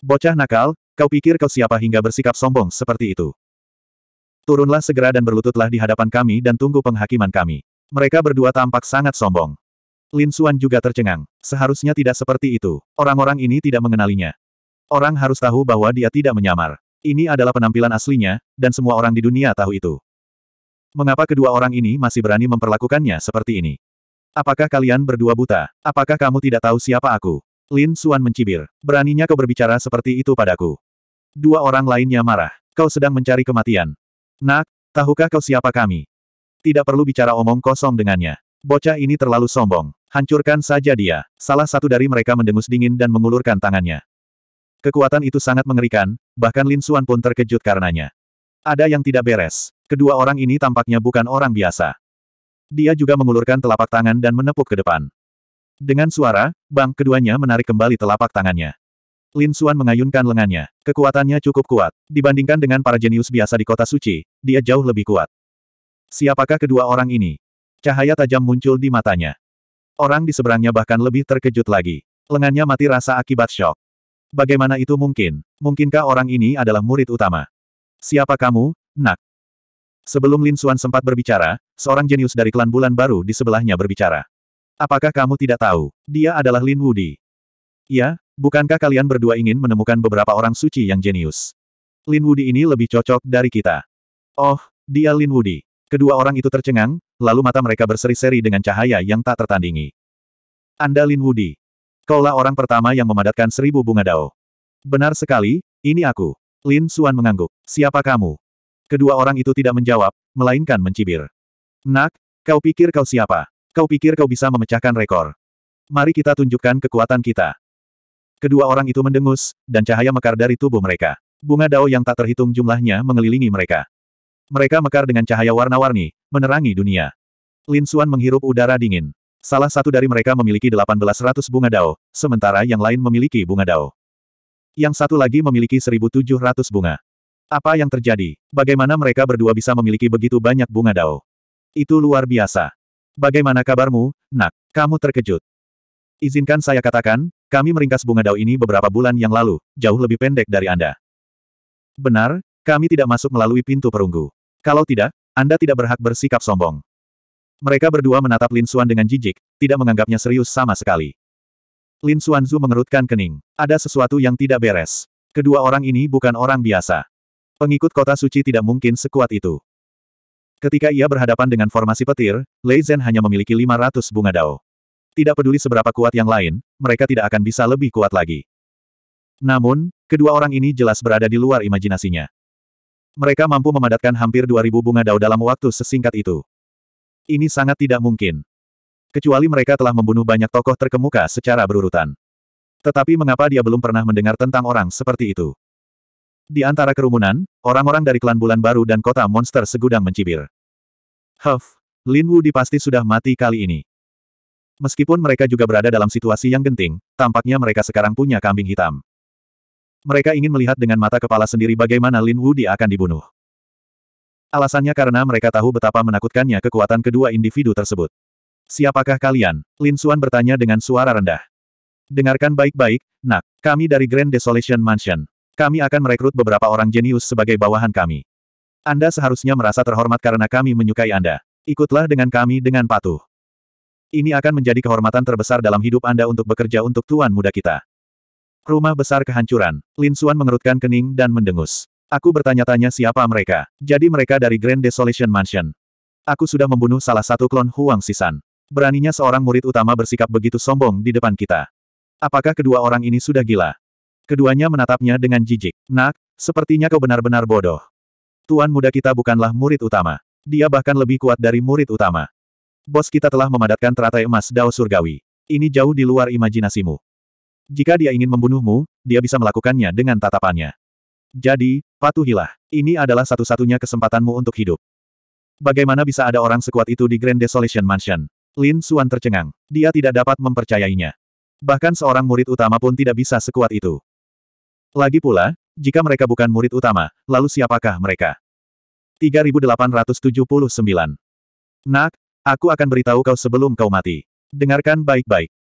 Bocah nakal, kau pikir kau siapa hingga bersikap sombong seperti itu? Turunlah segera dan berlututlah di hadapan kami dan tunggu penghakiman kami. Mereka berdua tampak sangat sombong. Lin Xuan juga tercengang. Seharusnya tidak seperti itu. Orang-orang ini tidak mengenalinya. Orang harus tahu bahwa dia tidak menyamar. Ini adalah penampilan aslinya, dan semua orang di dunia tahu itu. Mengapa kedua orang ini masih berani memperlakukannya seperti ini? Apakah kalian berdua buta? Apakah kamu tidak tahu siapa aku? Lin Xuan mencibir. Beraninya kau berbicara seperti itu padaku. Dua orang lainnya marah. Kau sedang mencari kematian. Nak, tahukah kau siapa kami? Tidak perlu bicara omong kosong dengannya. Bocah ini terlalu sombong. Hancurkan saja dia. Salah satu dari mereka mendengus dingin dan mengulurkan tangannya. Kekuatan itu sangat mengerikan, bahkan Lin Xuan pun terkejut karenanya. Ada yang tidak beres. Kedua orang ini tampaknya bukan orang biasa. Dia juga mengulurkan telapak tangan dan menepuk ke depan. Dengan suara, bang, keduanya menarik kembali telapak tangannya. Lin Xuan mengayunkan lengannya. Kekuatannya cukup kuat. Dibandingkan dengan para jenius biasa di kota suci, dia jauh lebih kuat. Siapakah kedua orang ini? Cahaya tajam muncul di matanya. Orang di seberangnya bahkan lebih terkejut lagi. Lengannya mati rasa akibat shock. Bagaimana itu mungkin? Mungkinkah orang ini adalah murid utama? Siapa kamu, nak? Sebelum Lin Suan sempat berbicara, seorang jenius dari klan bulan baru di sebelahnya berbicara. Apakah kamu tidak tahu, dia adalah Lin Wudi? Ya, bukankah kalian berdua ingin menemukan beberapa orang suci yang jenius? Lin Wudi ini lebih cocok dari kita. Oh, dia Lin Wudi. Kedua orang itu tercengang, lalu mata mereka berseri-seri dengan cahaya yang tak tertandingi. Anda Lin Wudi. Kaulah orang pertama yang memadatkan seribu bunga dao. Benar sekali, ini aku. Lin Suan mengangguk. Siapa kamu? Kedua orang itu tidak menjawab, melainkan mencibir. Nak, kau pikir kau siapa? Kau pikir kau bisa memecahkan rekor? Mari kita tunjukkan kekuatan kita. Kedua orang itu mendengus, dan cahaya mekar dari tubuh mereka. Bunga dao yang tak terhitung jumlahnya mengelilingi mereka. Mereka mekar dengan cahaya warna-warni, menerangi dunia. Lin Xuan menghirup udara dingin. Salah satu dari mereka memiliki 1800 bunga dao, sementara yang lain memiliki bunga dao. Yang satu lagi memiliki 1700 bunga. Apa yang terjadi? Bagaimana mereka berdua bisa memiliki begitu banyak bunga dao? Itu luar biasa. Bagaimana kabarmu, nak? Kamu terkejut. Izinkan saya katakan, kami meringkas bunga dao ini beberapa bulan yang lalu, jauh lebih pendek dari Anda. Benar, kami tidak masuk melalui pintu perunggu. Kalau tidak, Anda tidak berhak bersikap sombong. Mereka berdua menatap Lin Xuan dengan jijik, tidak menganggapnya serius sama sekali. Lin Xuan Zhu mengerutkan kening. Ada sesuatu yang tidak beres. Kedua orang ini bukan orang biasa. Pengikut kota suci tidak mungkin sekuat itu. Ketika ia berhadapan dengan formasi petir, Lei Zhen hanya memiliki 500 bunga dao. Tidak peduli seberapa kuat yang lain, mereka tidak akan bisa lebih kuat lagi. Namun, kedua orang ini jelas berada di luar imajinasinya. Mereka mampu memadatkan hampir 2000 bunga dao dalam waktu sesingkat itu. Ini sangat tidak mungkin. Kecuali mereka telah membunuh banyak tokoh terkemuka secara berurutan. Tetapi mengapa dia belum pernah mendengar tentang orang seperti itu? Di antara kerumunan, orang-orang dari klan Bulan Baru dan kota monster segudang mencibir. Huff, Lin Wu dipasti sudah mati kali ini. Meskipun mereka juga berada dalam situasi yang genting, tampaknya mereka sekarang punya kambing hitam. Mereka ingin melihat dengan mata kepala sendiri bagaimana Lin Wu dia akan dibunuh. Alasannya karena mereka tahu betapa menakutkannya kekuatan kedua individu tersebut. Siapakah kalian? Lin Xuan bertanya dengan suara rendah. Dengarkan baik-baik, nak. Kami dari Grand Desolation Mansion. Kami akan merekrut beberapa orang jenius sebagai bawahan kami. Anda seharusnya merasa terhormat karena kami menyukai Anda. Ikutlah dengan kami dengan patuh. Ini akan menjadi kehormatan terbesar dalam hidup Anda untuk bekerja untuk tuan muda kita. Rumah besar kehancuran. Lin Suan mengerutkan kening dan mendengus. Aku bertanya-tanya siapa mereka. Jadi mereka dari Grand Desolation Mansion. Aku sudah membunuh salah satu klon Huang Sisan. Beraninya seorang murid utama bersikap begitu sombong di depan kita. Apakah kedua orang ini sudah gila? Keduanya menatapnya dengan jijik. Nak, sepertinya kau benar-benar bodoh. Tuan muda kita bukanlah murid utama. Dia bahkan lebih kuat dari murid utama. Bos kita telah memadatkan teratai emas Dao Surgawi. Ini jauh di luar imajinasimu. Jika dia ingin membunuhmu, dia bisa melakukannya dengan tatapannya. Jadi, patuhilah. Ini adalah satu-satunya kesempatanmu untuk hidup. Bagaimana bisa ada orang sekuat itu di Grand Desolation Mansion? Lin Xuan tercengang. Dia tidak dapat mempercayainya. Bahkan seorang murid utama pun tidak bisa sekuat itu. Lagi pula, jika mereka bukan murid utama, lalu siapakah mereka? 3879. Nak, aku akan beritahu kau sebelum kau mati. Dengarkan baik-baik.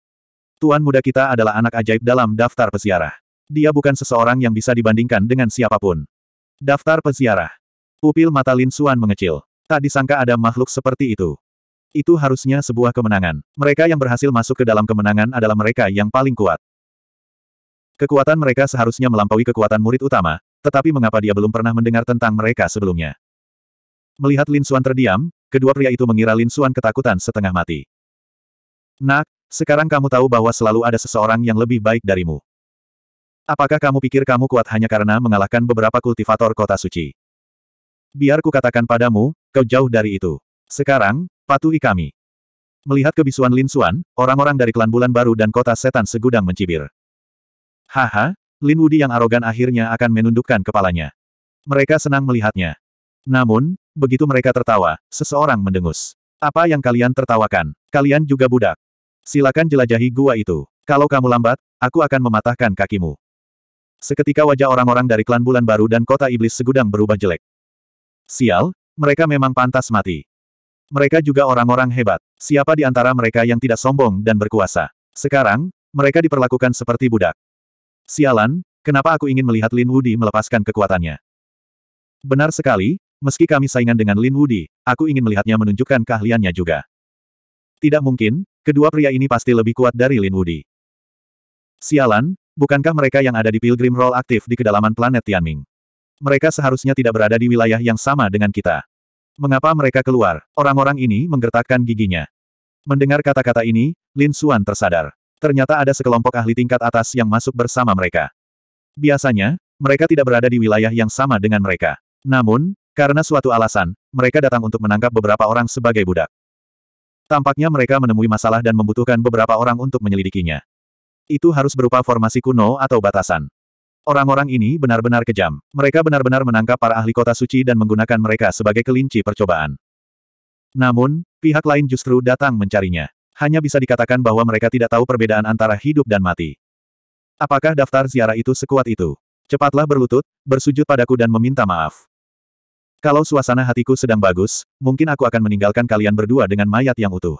Tuan muda kita adalah anak ajaib dalam daftar peziarah. Dia bukan seseorang yang bisa dibandingkan dengan siapapun. Daftar peziarah. Pupil mata Lin Suan mengecil. Tak disangka ada makhluk seperti itu. Itu harusnya sebuah kemenangan. Mereka yang berhasil masuk ke dalam kemenangan adalah mereka yang paling kuat. Kekuatan mereka seharusnya melampaui kekuatan murid utama, tetapi mengapa dia belum pernah mendengar tentang mereka sebelumnya? Melihat Lin Suan terdiam, kedua pria itu mengira Lin Suan ketakutan setengah mati. Nak, sekarang kamu tahu bahwa selalu ada seseorang yang lebih baik darimu. Apakah kamu pikir kamu kuat hanya karena mengalahkan beberapa kultivator kota suci? Biar ku katakan padamu, kau jauh dari itu. Sekarang, patuhi kami. Melihat kebisuan Lin Suan, orang-orang dari klan Bulan Baru dan kota setan segudang mencibir. Haha, Lin Wudi yang arogan akhirnya akan menundukkan kepalanya. Mereka senang melihatnya. Namun, begitu mereka tertawa, seseorang mendengus. Apa yang kalian tertawakan? Kalian juga budak. Silakan jelajahi gua itu. Kalau kamu lambat, aku akan mematahkan kakimu. Seketika wajah orang-orang dari klan Bulan Baru dan Kota Iblis Segudang berubah jelek. Sial, mereka memang pantas mati. Mereka juga orang-orang hebat. Siapa di antara mereka yang tidak sombong dan berkuasa? Sekarang, mereka diperlakukan seperti budak. Sialan, kenapa aku ingin melihat Lin Wudi melepaskan kekuatannya? Benar sekali, meski kami saingan dengan Lin Wudi, aku ingin melihatnya menunjukkan keahliannya juga. Tidak mungkin, Kedua pria ini pasti lebih kuat dari Lin Wudi. Sialan, bukankah mereka yang ada di Pilgrim Roll aktif di kedalaman planet Tianming? Mereka seharusnya tidak berada di wilayah yang sama dengan kita. Mengapa mereka keluar? Orang-orang ini menggertakkan giginya. Mendengar kata-kata ini, Lin Xuan tersadar. Ternyata ada sekelompok ahli tingkat atas yang masuk bersama mereka. Biasanya, mereka tidak berada di wilayah yang sama dengan mereka. Namun, karena suatu alasan, mereka datang untuk menangkap beberapa orang sebagai budak. Tampaknya mereka menemui masalah dan membutuhkan beberapa orang untuk menyelidikinya. Itu harus berupa formasi kuno atau batasan. Orang-orang ini benar-benar kejam. Mereka benar-benar menangkap para ahli kota suci dan menggunakan mereka sebagai kelinci percobaan. Namun, pihak lain justru datang mencarinya. Hanya bisa dikatakan bahwa mereka tidak tahu perbedaan antara hidup dan mati. Apakah daftar ziarah itu sekuat itu? Cepatlah berlutut, bersujud padaku dan meminta maaf. Kalau suasana hatiku sedang bagus, mungkin aku akan meninggalkan kalian berdua dengan mayat yang utuh.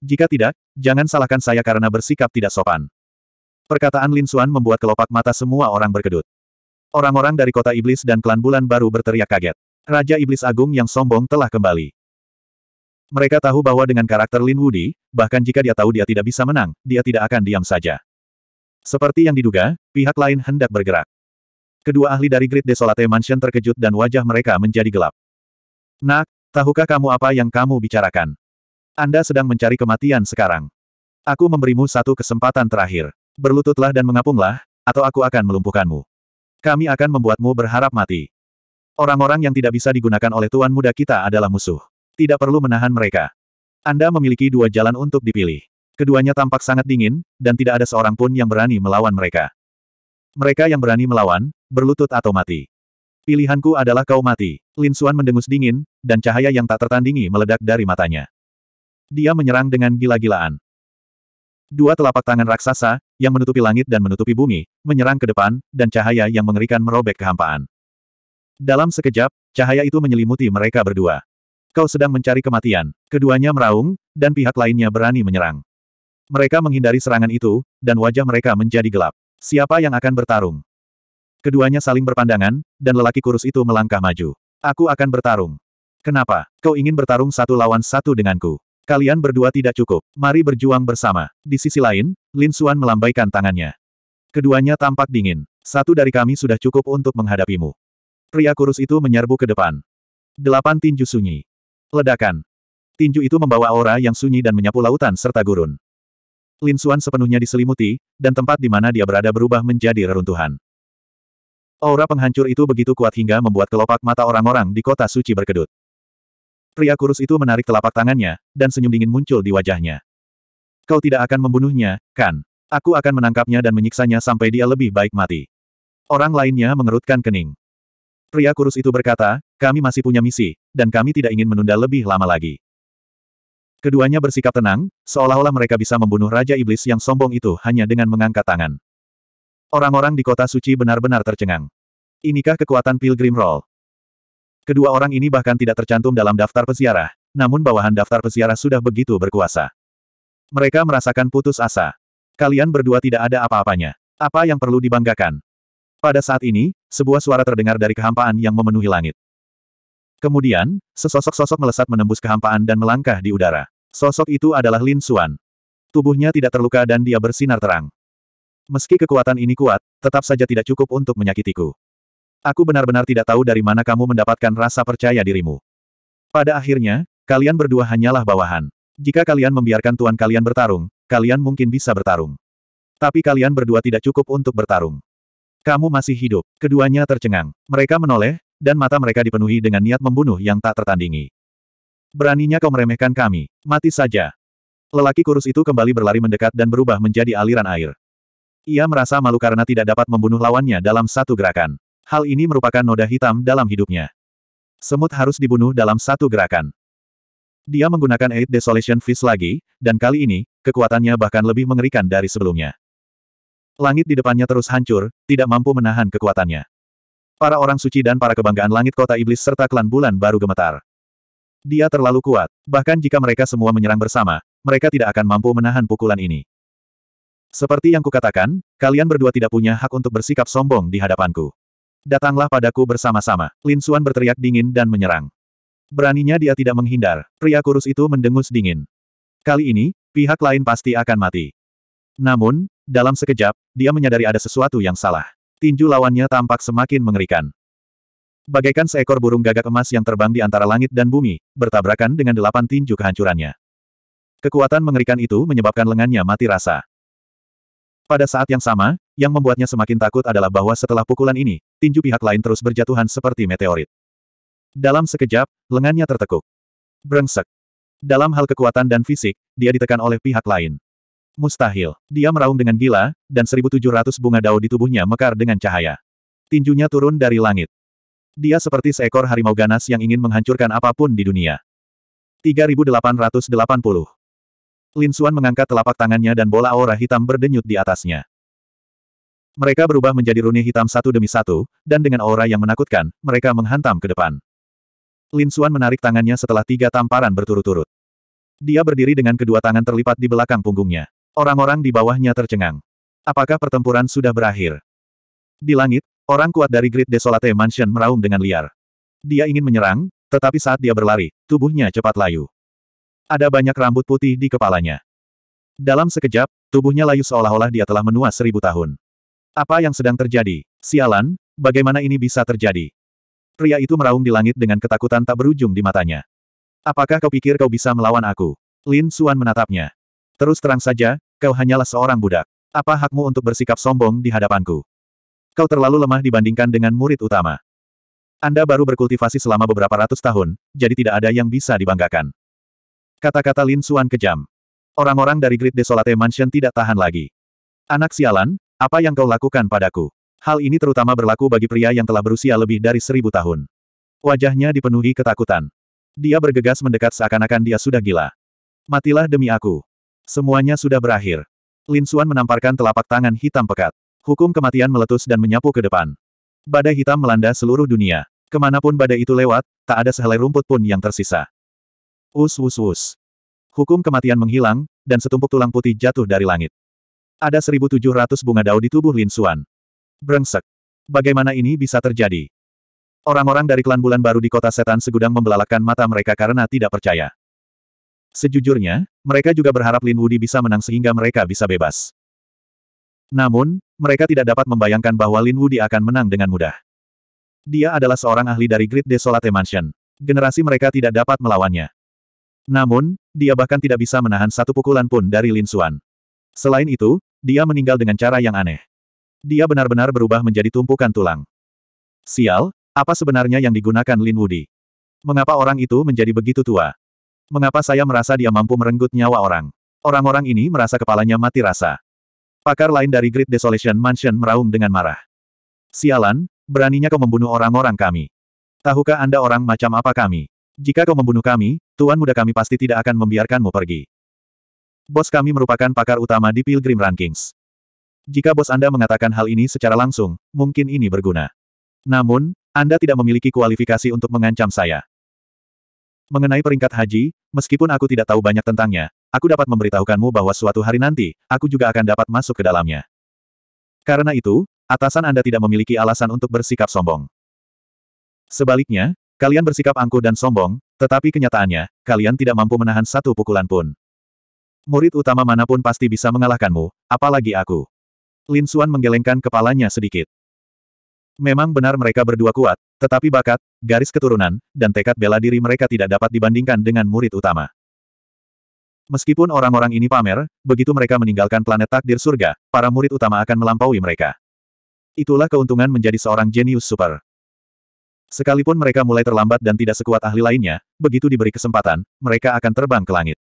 Jika tidak, jangan salahkan saya karena bersikap tidak sopan. Perkataan Lin Suan membuat kelopak mata semua orang berkedut. Orang-orang dari kota iblis dan klan bulan baru berteriak kaget. Raja Iblis Agung yang sombong telah kembali. Mereka tahu bahwa dengan karakter Lin Wudi, bahkan jika dia tahu dia tidak bisa menang, dia tidak akan diam saja. Seperti yang diduga, pihak lain hendak bergerak. Kedua ahli dari Great Desolate Mansion terkejut dan wajah mereka menjadi gelap. Nak, tahukah kamu apa yang kamu bicarakan? Anda sedang mencari kematian sekarang. Aku memberimu satu kesempatan terakhir. Berlututlah dan mengapunglah, atau aku akan melumpuhkanmu. Kami akan membuatmu berharap mati. Orang-orang yang tidak bisa digunakan oleh Tuan Muda kita adalah musuh. Tidak perlu menahan mereka. Anda memiliki dua jalan untuk dipilih. Keduanya tampak sangat dingin, dan tidak ada seorang pun yang berani melawan mereka. Mereka yang berani melawan, berlutut atau mati. Pilihanku adalah kau mati. Lin Xuan mendengus dingin, dan cahaya yang tak tertandingi meledak dari matanya. Dia menyerang dengan gila-gilaan. Dua telapak tangan raksasa, yang menutupi langit dan menutupi bumi, menyerang ke depan, dan cahaya yang mengerikan merobek kehampaan. Dalam sekejap, cahaya itu menyelimuti mereka berdua. Kau sedang mencari kematian. Keduanya meraung, dan pihak lainnya berani menyerang. Mereka menghindari serangan itu, dan wajah mereka menjadi gelap. Siapa yang akan bertarung? Keduanya saling berpandangan, dan lelaki kurus itu melangkah maju. Aku akan bertarung. Kenapa? Kau ingin bertarung satu lawan satu denganku. Kalian berdua tidak cukup. Mari berjuang bersama. Di sisi lain, Lin Suan melambaikan tangannya. Keduanya tampak dingin. Satu dari kami sudah cukup untuk menghadapimu. Pria kurus itu menyerbu ke depan. Delapan tinju sunyi. Ledakan. Tinju itu membawa aura yang sunyi dan menyapu lautan serta gurun. Lin Xuan sepenuhnya diselimuti, dan tempat di mana dia berada berubah menjadi reruntuhan. Aura penghancur itu begitu kuat hingga membuat kelopak mata orang-orang di kota suci berkedut. Pria kurus itu menarik telapak tangannya, dan senyum dingin muncul di wajahnya. Kau tidak akan membunuhnya, kan? Aku akan menangkapnya dan menyiksanya sampai dia lebih baik mati. Orang lainnya mengerutkan kening. Pria kurus itu berkata, kami masih punya misi, dan kami tidak ingin menunda lebih lama lagi. Keduanya bersikap tenang, seolah-olah mereka bisa membunuh Raja Iblis yang sombong itu hanya dengan mengangkat tangan. Orang-orang di kota suci benar-benar tercengang. Inikah kekuatan Pilgrim Roll? Kedua orang ini bahkan tidak tercantum dalam daftar peziarah, namun bawahan daftar peziarah sudah begitu berkuasa. Mereka merasakan putus asa. Kalian berdua tidak ada apa-apanya. Apa yang perlu dibanggakan? Pada saat ini, sebuah suara terdengar dari kehampaan yang memenuhi langit. Kemudian, sesosok-sosok melesat menembus kehampaan dan melangkah di udara. Sosok itu adalah Lin Xuan. Tubuhnya tidak terluka dan dia bersinar terang. Meski kekuatan ini kuat, tetap saja tidak cukup untuk menyakitiku. Aku benar-benar tidak tahu dari mana kamu mendapatkan rasa percaya dirimu. Pada akhirnya, kalian berdua hanyalah bawahan. Jika kalian membiarkan tuan kalian bertarung, kalian mungkin bisa bertarung. Tapi kalian berdua tidak cukup untuk bertarung. Kamu masih hidup. Keduanya tercengang. Mereka menoleh, dan mata mereka dipenuhi dengan niat membunuh yang tak tertandingi. Beraninya kau meremehkan kami, mati saja. Lelaki kurus itu kembali berlari mendekat dan berubah menjadi aliran air. Ia merasa malu karena tidak dapat membunuh lawannya dalam satu gerakan. Hal ini merupakan noda hitam dalam hidupnya. Semut harus dibunuh dalam satu gerakan. Dia menggunakan Eight Desolation Fist lagi, dan kali ini, kekuatannya bahkan lebih mengerikan dari sebelumnya. Langit di depannya terus hancur, tidak mampu menahan kekuatannya. Para orang suci dan para kebanggaan langit kota iblis serta klan bulan baru gemetar. Dia terlalu kuat. Bahkan jika mereka semua menyerang bersama, mereka tidak akan mampu menahan pukulan ini. Seperti yang kukatakan, kalian berdua tidak punya hak untuk bersikap sombong di hadapanku. Datanglah padaku bersama-sama. Lin Suan berteriak dingin dan menyerang. Beraninya dia tidak menghindar. Pria kurus itu mendengus dingin. Kali ini, pihak lain pasti akan mati. Namun, dalam sekejap, dia menyadari ada sesuatu yang salah. Tinju lawannya tampak semakin mengerikan. Bagaikan seekor burung gagak emas yang terbang di antara langit dan bumi, bertabrakan dengan delapan tinju kehancurannya. Kekuatan mengerikan itu menyebabkan lengannya mati rasa. Pada saat yang sama, yang membuatnya semakin takut adalah bahwa setelah pukulan ini, tinju pihak lain terus berjatuhan seperti meteorit. Dalam sekejap, lengannya tertekuk. Brengsek. Dalam hal kekuatan dan fisik, dia ditekan oleh pihak lain. Mustahil. Dia meraung dengan gila, dan 1700 bunga dao di tubuhnya mekar dengan cahaya. Tinjunya turun dari langit. Dia seperti seekor harimau ganas yang ingin menghancurkan apapun di dunia. 3880. Lin Xuan mengangkat telapak tangannya dan bola aura hitam berdenyut di atasnya. Mereka berubah menjadi rune hitam satu demi satu, dan dengan aura yang menakutkan, mereka menghantam ke depan. Lin Xuan menarik tangannya setelah tiga tamparan berturut-turut. Dia berdiri dengan kedua tangan terlipat di belakang punggungnya. Orang-orang di bawahnya tercengang. Apakah pertempuran sudah berakhir? Di langit, Orang kuat dari Great Desolate Mansion meraung dengan liar. Dia ingin menyerang, tetapi saat dia berlari, tubuhnya cepat layu. Ada banyak rambut putih di kepalanya. Dalam sekejap, tubuhnya layu seolah-olah dia telah menua seribu tahun. Apa yang sedang terjadi? Sialan, bagaimana ini bisa terjadi? Pria itu meraung di langit dengan ketakutan tak berujung di matanya. Apakah kau pikir kau bisa melawan aku? Lin Suan menatapnya. Terus terang saja, kau hanyalah seorang budak. Apa hakmu untuk bersikap sombong di hadapanku? Kau terlalu lemah dibandingkan dengan murid utama. Anda baru berkultivasi selama beberapa ratus tahun, jadi tidak ada yang bisa dibanggakan. Kata-kata Lin Suan kejam. Orang-orang dari Great Desolate Mansion tidak tahan lagi. Anak sialan, apa yang kau lakukan padaku? Hal ini terutama berlaku bagi pria yang telah berusia lebih dari seribu tahun. Wajahnya dipenuhi ketakutan. Dia bergegas mendekat seakan-akan dia sudah gila. Matilah demi aku. Semuanya sudah berakhir. Lin Suan menamparkan telapak tangan hitam pekat. Hukum kematian meletus dan menyapu ke depan. Badai hitam melanda seluruh dunia. Kemanapun badai itu lewat, tak ada sehelai rumput pun yang tersisa. Us us us. Hukum kematian menghilang, dan setumpuk tulang putih jatuh dari langit. Ada 1700 bunga dao di tubuh Lin Suan. Brengsek. Bagaimana ini bisa terjadi? Orang-orang dari klan bulan baru di kota setan segudang membelalakan mata mereka karena tidak percaya. Sejujurnya, mereka juga berharap Lin Wudi bisa menang sehingga mereka bisa bebas. Namun, mereka tidak dapat membayangkan bahwa Lin Wudi akan menang dengan mudah. Dia adalah seorang ahli dari Great Desolate Mansion. Generasi mereka tidak dapat melawannya. Namun, dia bahkan tidak bisa menahan satu pukulan pun dari Lin Xuan. Selain itu, dia meninggal dengan cara yang aneh. Dia benar-benar berubah menjadi tumpukan tulang. Sial, apa sebenarnya yang digunakan Lin Wudi? Mengapa orang itu menjadi begitu tua? Mengapa saya merasa dia mampu merenggut nyawa orang? Orang-orang ini merasa kepalanya mati rasa. Pakar lain dari Great Desolation Mansion meraung dengan marah. Sialan, beraninya kau membunuh orang-orang kami. Tahukah Anda orang macam apa kami? Jika kau membunuh kami, tuan muda kami pasti tidak akan membiarkanmu pergi. Bos kami merupakan pakar utama di Pilgrim Rankings. Jika bos Anda mengatakan hal ini secara langsung, mungkin ini berguna. Namun, Anda tidak memiliki kualifikasi untuk mengancam saya. Mengenai peringkat haji, meskipun aku tidak tahu banyak tentangnya, aku dapat memberitahukanmu bahwa suatu hari nanti, aku juga akan dapat masuk ke dalamnya. Karena itu, atasan Anda tidak memiliki alasan untuk bersikap sombong. Sebaliknya, kalian bersikap angkuh dan sombong, tetapi kenyataannya, kalian tidak mampu menahan satu pukulan pun. Murid utama manapun pasti bisa mengalahkanmu, apalagi aku. Lin Xuan menggelengkan kepalanya sedikit. Memang benar mereka berdua kuat, tetapi bakat, garis keturunan, dan tekad bela diri mereka tidak dapat dibandingkan dengan murid utama. Meskipun orang-orang ini pamer, begitu mereka meninggalkan planet takdir surga, para murid utama akan melampaui mereka. Itulah keuntungan menjadi seorang jenius super. Sekalipun mereka mulai terlambat dan tidak sekuat ahli lainnya, begitu diberi kesempatan, mereka akan terbang ke langit.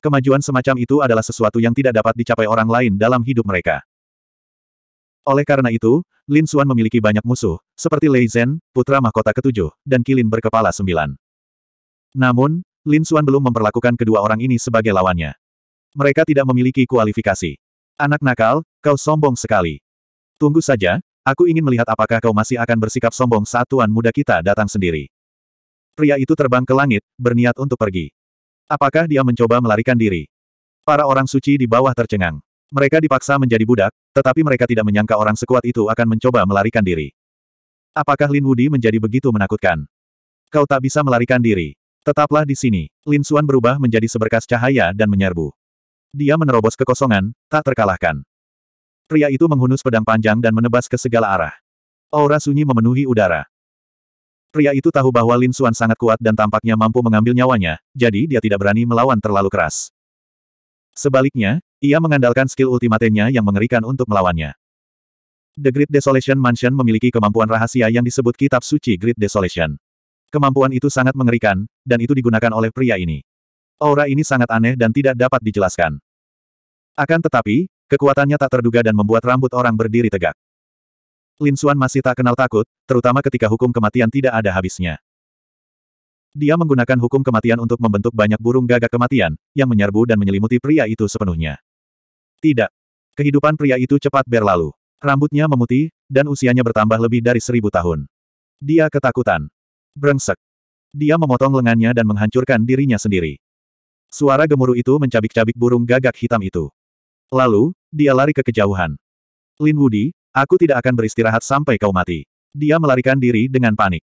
Kemajuan semacam itu adalah sesuatu yang tidak dapat dicapai orang lain dalam hidup mereka. Oleh karena itu, Lin Xuan memiliki banyak musuh, seperti Lei Zhen, putra mahkota ketujuh, dan Kilin berkepala sembilan. Namun, Lin Suan belum memperlakukan kedua orang ini sebagai lawannya. Mereka tidak memiliki kualifikasi. Anak nakal, kau sombong sekali. Tunggu saja, aku ingin melihat apakah kau masih akan bersikap sombong saat tuan muda kita datang sendiri. Pria itu terbang ke langit, berniat untuk pergi. Apakah dia mencoba melarikan diri? Para orang suci di bawah tercengang. Mereka dipaksa menjadi budak, tetapi mereka tidak menyangka orang sekuat itu akan mencoba melarikan diri. Apakah Lin Wudi menjadi begitu menakutkan? Kau tak bisa melarikan diri. Tetaplah di sini. Lin Xuan berubah menjadi seberkas cahaya dan menyerbu. Dia menerobos kekosongan, tak terkalahkan. Pria itu menghunus pedang panjang dan menebas ke segala arah. Aura sunyi memenuhi udara. Pria itu tahu bahwa Lin Xuan sangat kuat dan tampaknya mampu mengambil nyawanya, jadi dia tidak berani melawan terlalu keras. Sebaliknya, ia mengandalkan skill ultimatenya yang mengerikan untuk melawannya. The Great Desolation Mansion memiliki kemampuan rahasia yang disebut Kitab Suci Great Desolation. Kemampuan itu sangat mengerikan, dan itu digunakan oleh pria ini. Aura ini sangat aneh dan tidak dapat dijelaskan. Akan tetapi, kekuatannya tak terduga dan membuat rambut orang berdiri tegak. Lin Xuan masih tak kenal takut, terutama ketika hukum kematian tidak ada habisnya. Dia menggunakan hukum kematian untuk membentuk banyak burung gagak kematian, yang menyerbu dan menyelimuti pria itu sepenuhnya. Tidak. Kehidupan pria itu cepat berlalu. Rambutnya memutih, dan usianya bertambah lebih dari seribu tahun. Dia ketakutan. Brengsek. Dia memotong lengannya dan menghancurkan dirinya sendiri. Suara gemuruh itu mencabik-cabik burung gagak hitam itu. Lalu, dia lari ke kejauhan. Lin Wudi, aku tidak akan beristirahat sampai kau mati. Dia melarikan diri dengan panik.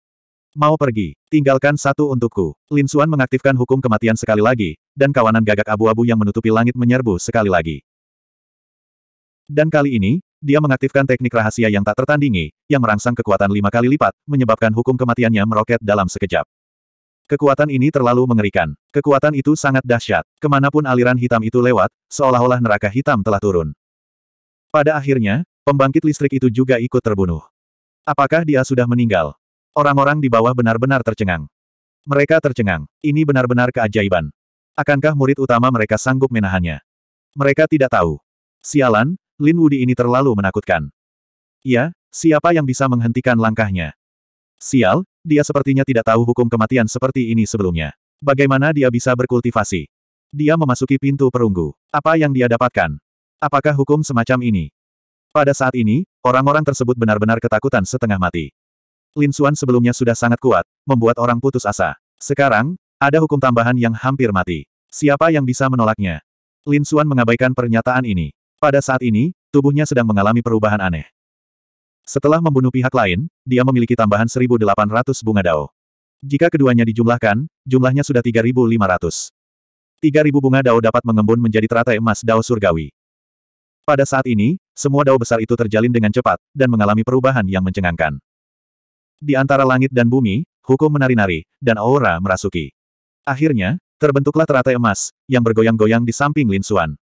Mau pergi, tinggalkan satu untukku. Lin Suan mengaktifkan hukum kematian sekali lagi, dan kawanan gagak abu-abu yang menutupi langit menyerbu sekali lagi. Dan kali ini, dia mengaktifkan teknik rahasia yang tak tertandingi, yang merangsang kekuatan lima kali lipat, menyebabkan hukum kematiannya meroket dalam sekejap. Kekuatan ini terlalu mengerikan. Kekuatan itu sangat dahsyat. Kemanapun aliran hitam itu lewat, seolah-olah neraka hitam telah turun. Pada akhirnya, pembangkit listrik itu juga ikut terbunuh. Apakah dia sudah meninggal? Orang-orang di bawah benar-benar tercengang. Mereka tercengang. Ini benar-benar keajaiban. Akankah murid utama mereka sanggup menahannya? Mereka tidak tahu. Sialan, Lin Wudi ini terlalu menakutkan. Ya, siapa yang bisa menghentikan langkahnya? Sial, dia sepertinya tidak tahu hukum kematian seperti ini sebelumnya. Bagaimana dia bisa berkultivasi? Dia memasuki pintu perunggu. Apa yang dia dapatkan? Apakah hukum semacam ini? Pada saat ini, orang-orang tersebut benar-benar ketakutan setengah mati. Lin Xuan sebelumnya sudah sangat kuat, membuat orang putus asa. Sekarang, ada hukum tambahan yang hampir mati. Siapa yang bisa menolaknya? Lin Xuan mengabaikan pernyataan ini. Pada saat ini, tubuhnya sedang mengalami perubahan aneh. Setelah membunuh pihak lain, dia memiliki tambahan 1.800 bunga dao. Jika keduanya dijumlahkan, jumlahnya sudah 3.500. 3.000 bunga dao dapat mengembun menjadi teratai emas dao surgawi. Pada saat ini, semua dao besar itu terjalin dengan cepat, dan mengalami perubahan yang mencengangkan. Di antara langit dan bumi, hukum menari-nari, dan aura merasuki. Akhirnya, terbentuklah teratai emas, yang bergoyang-goyang di samping Lin Suan.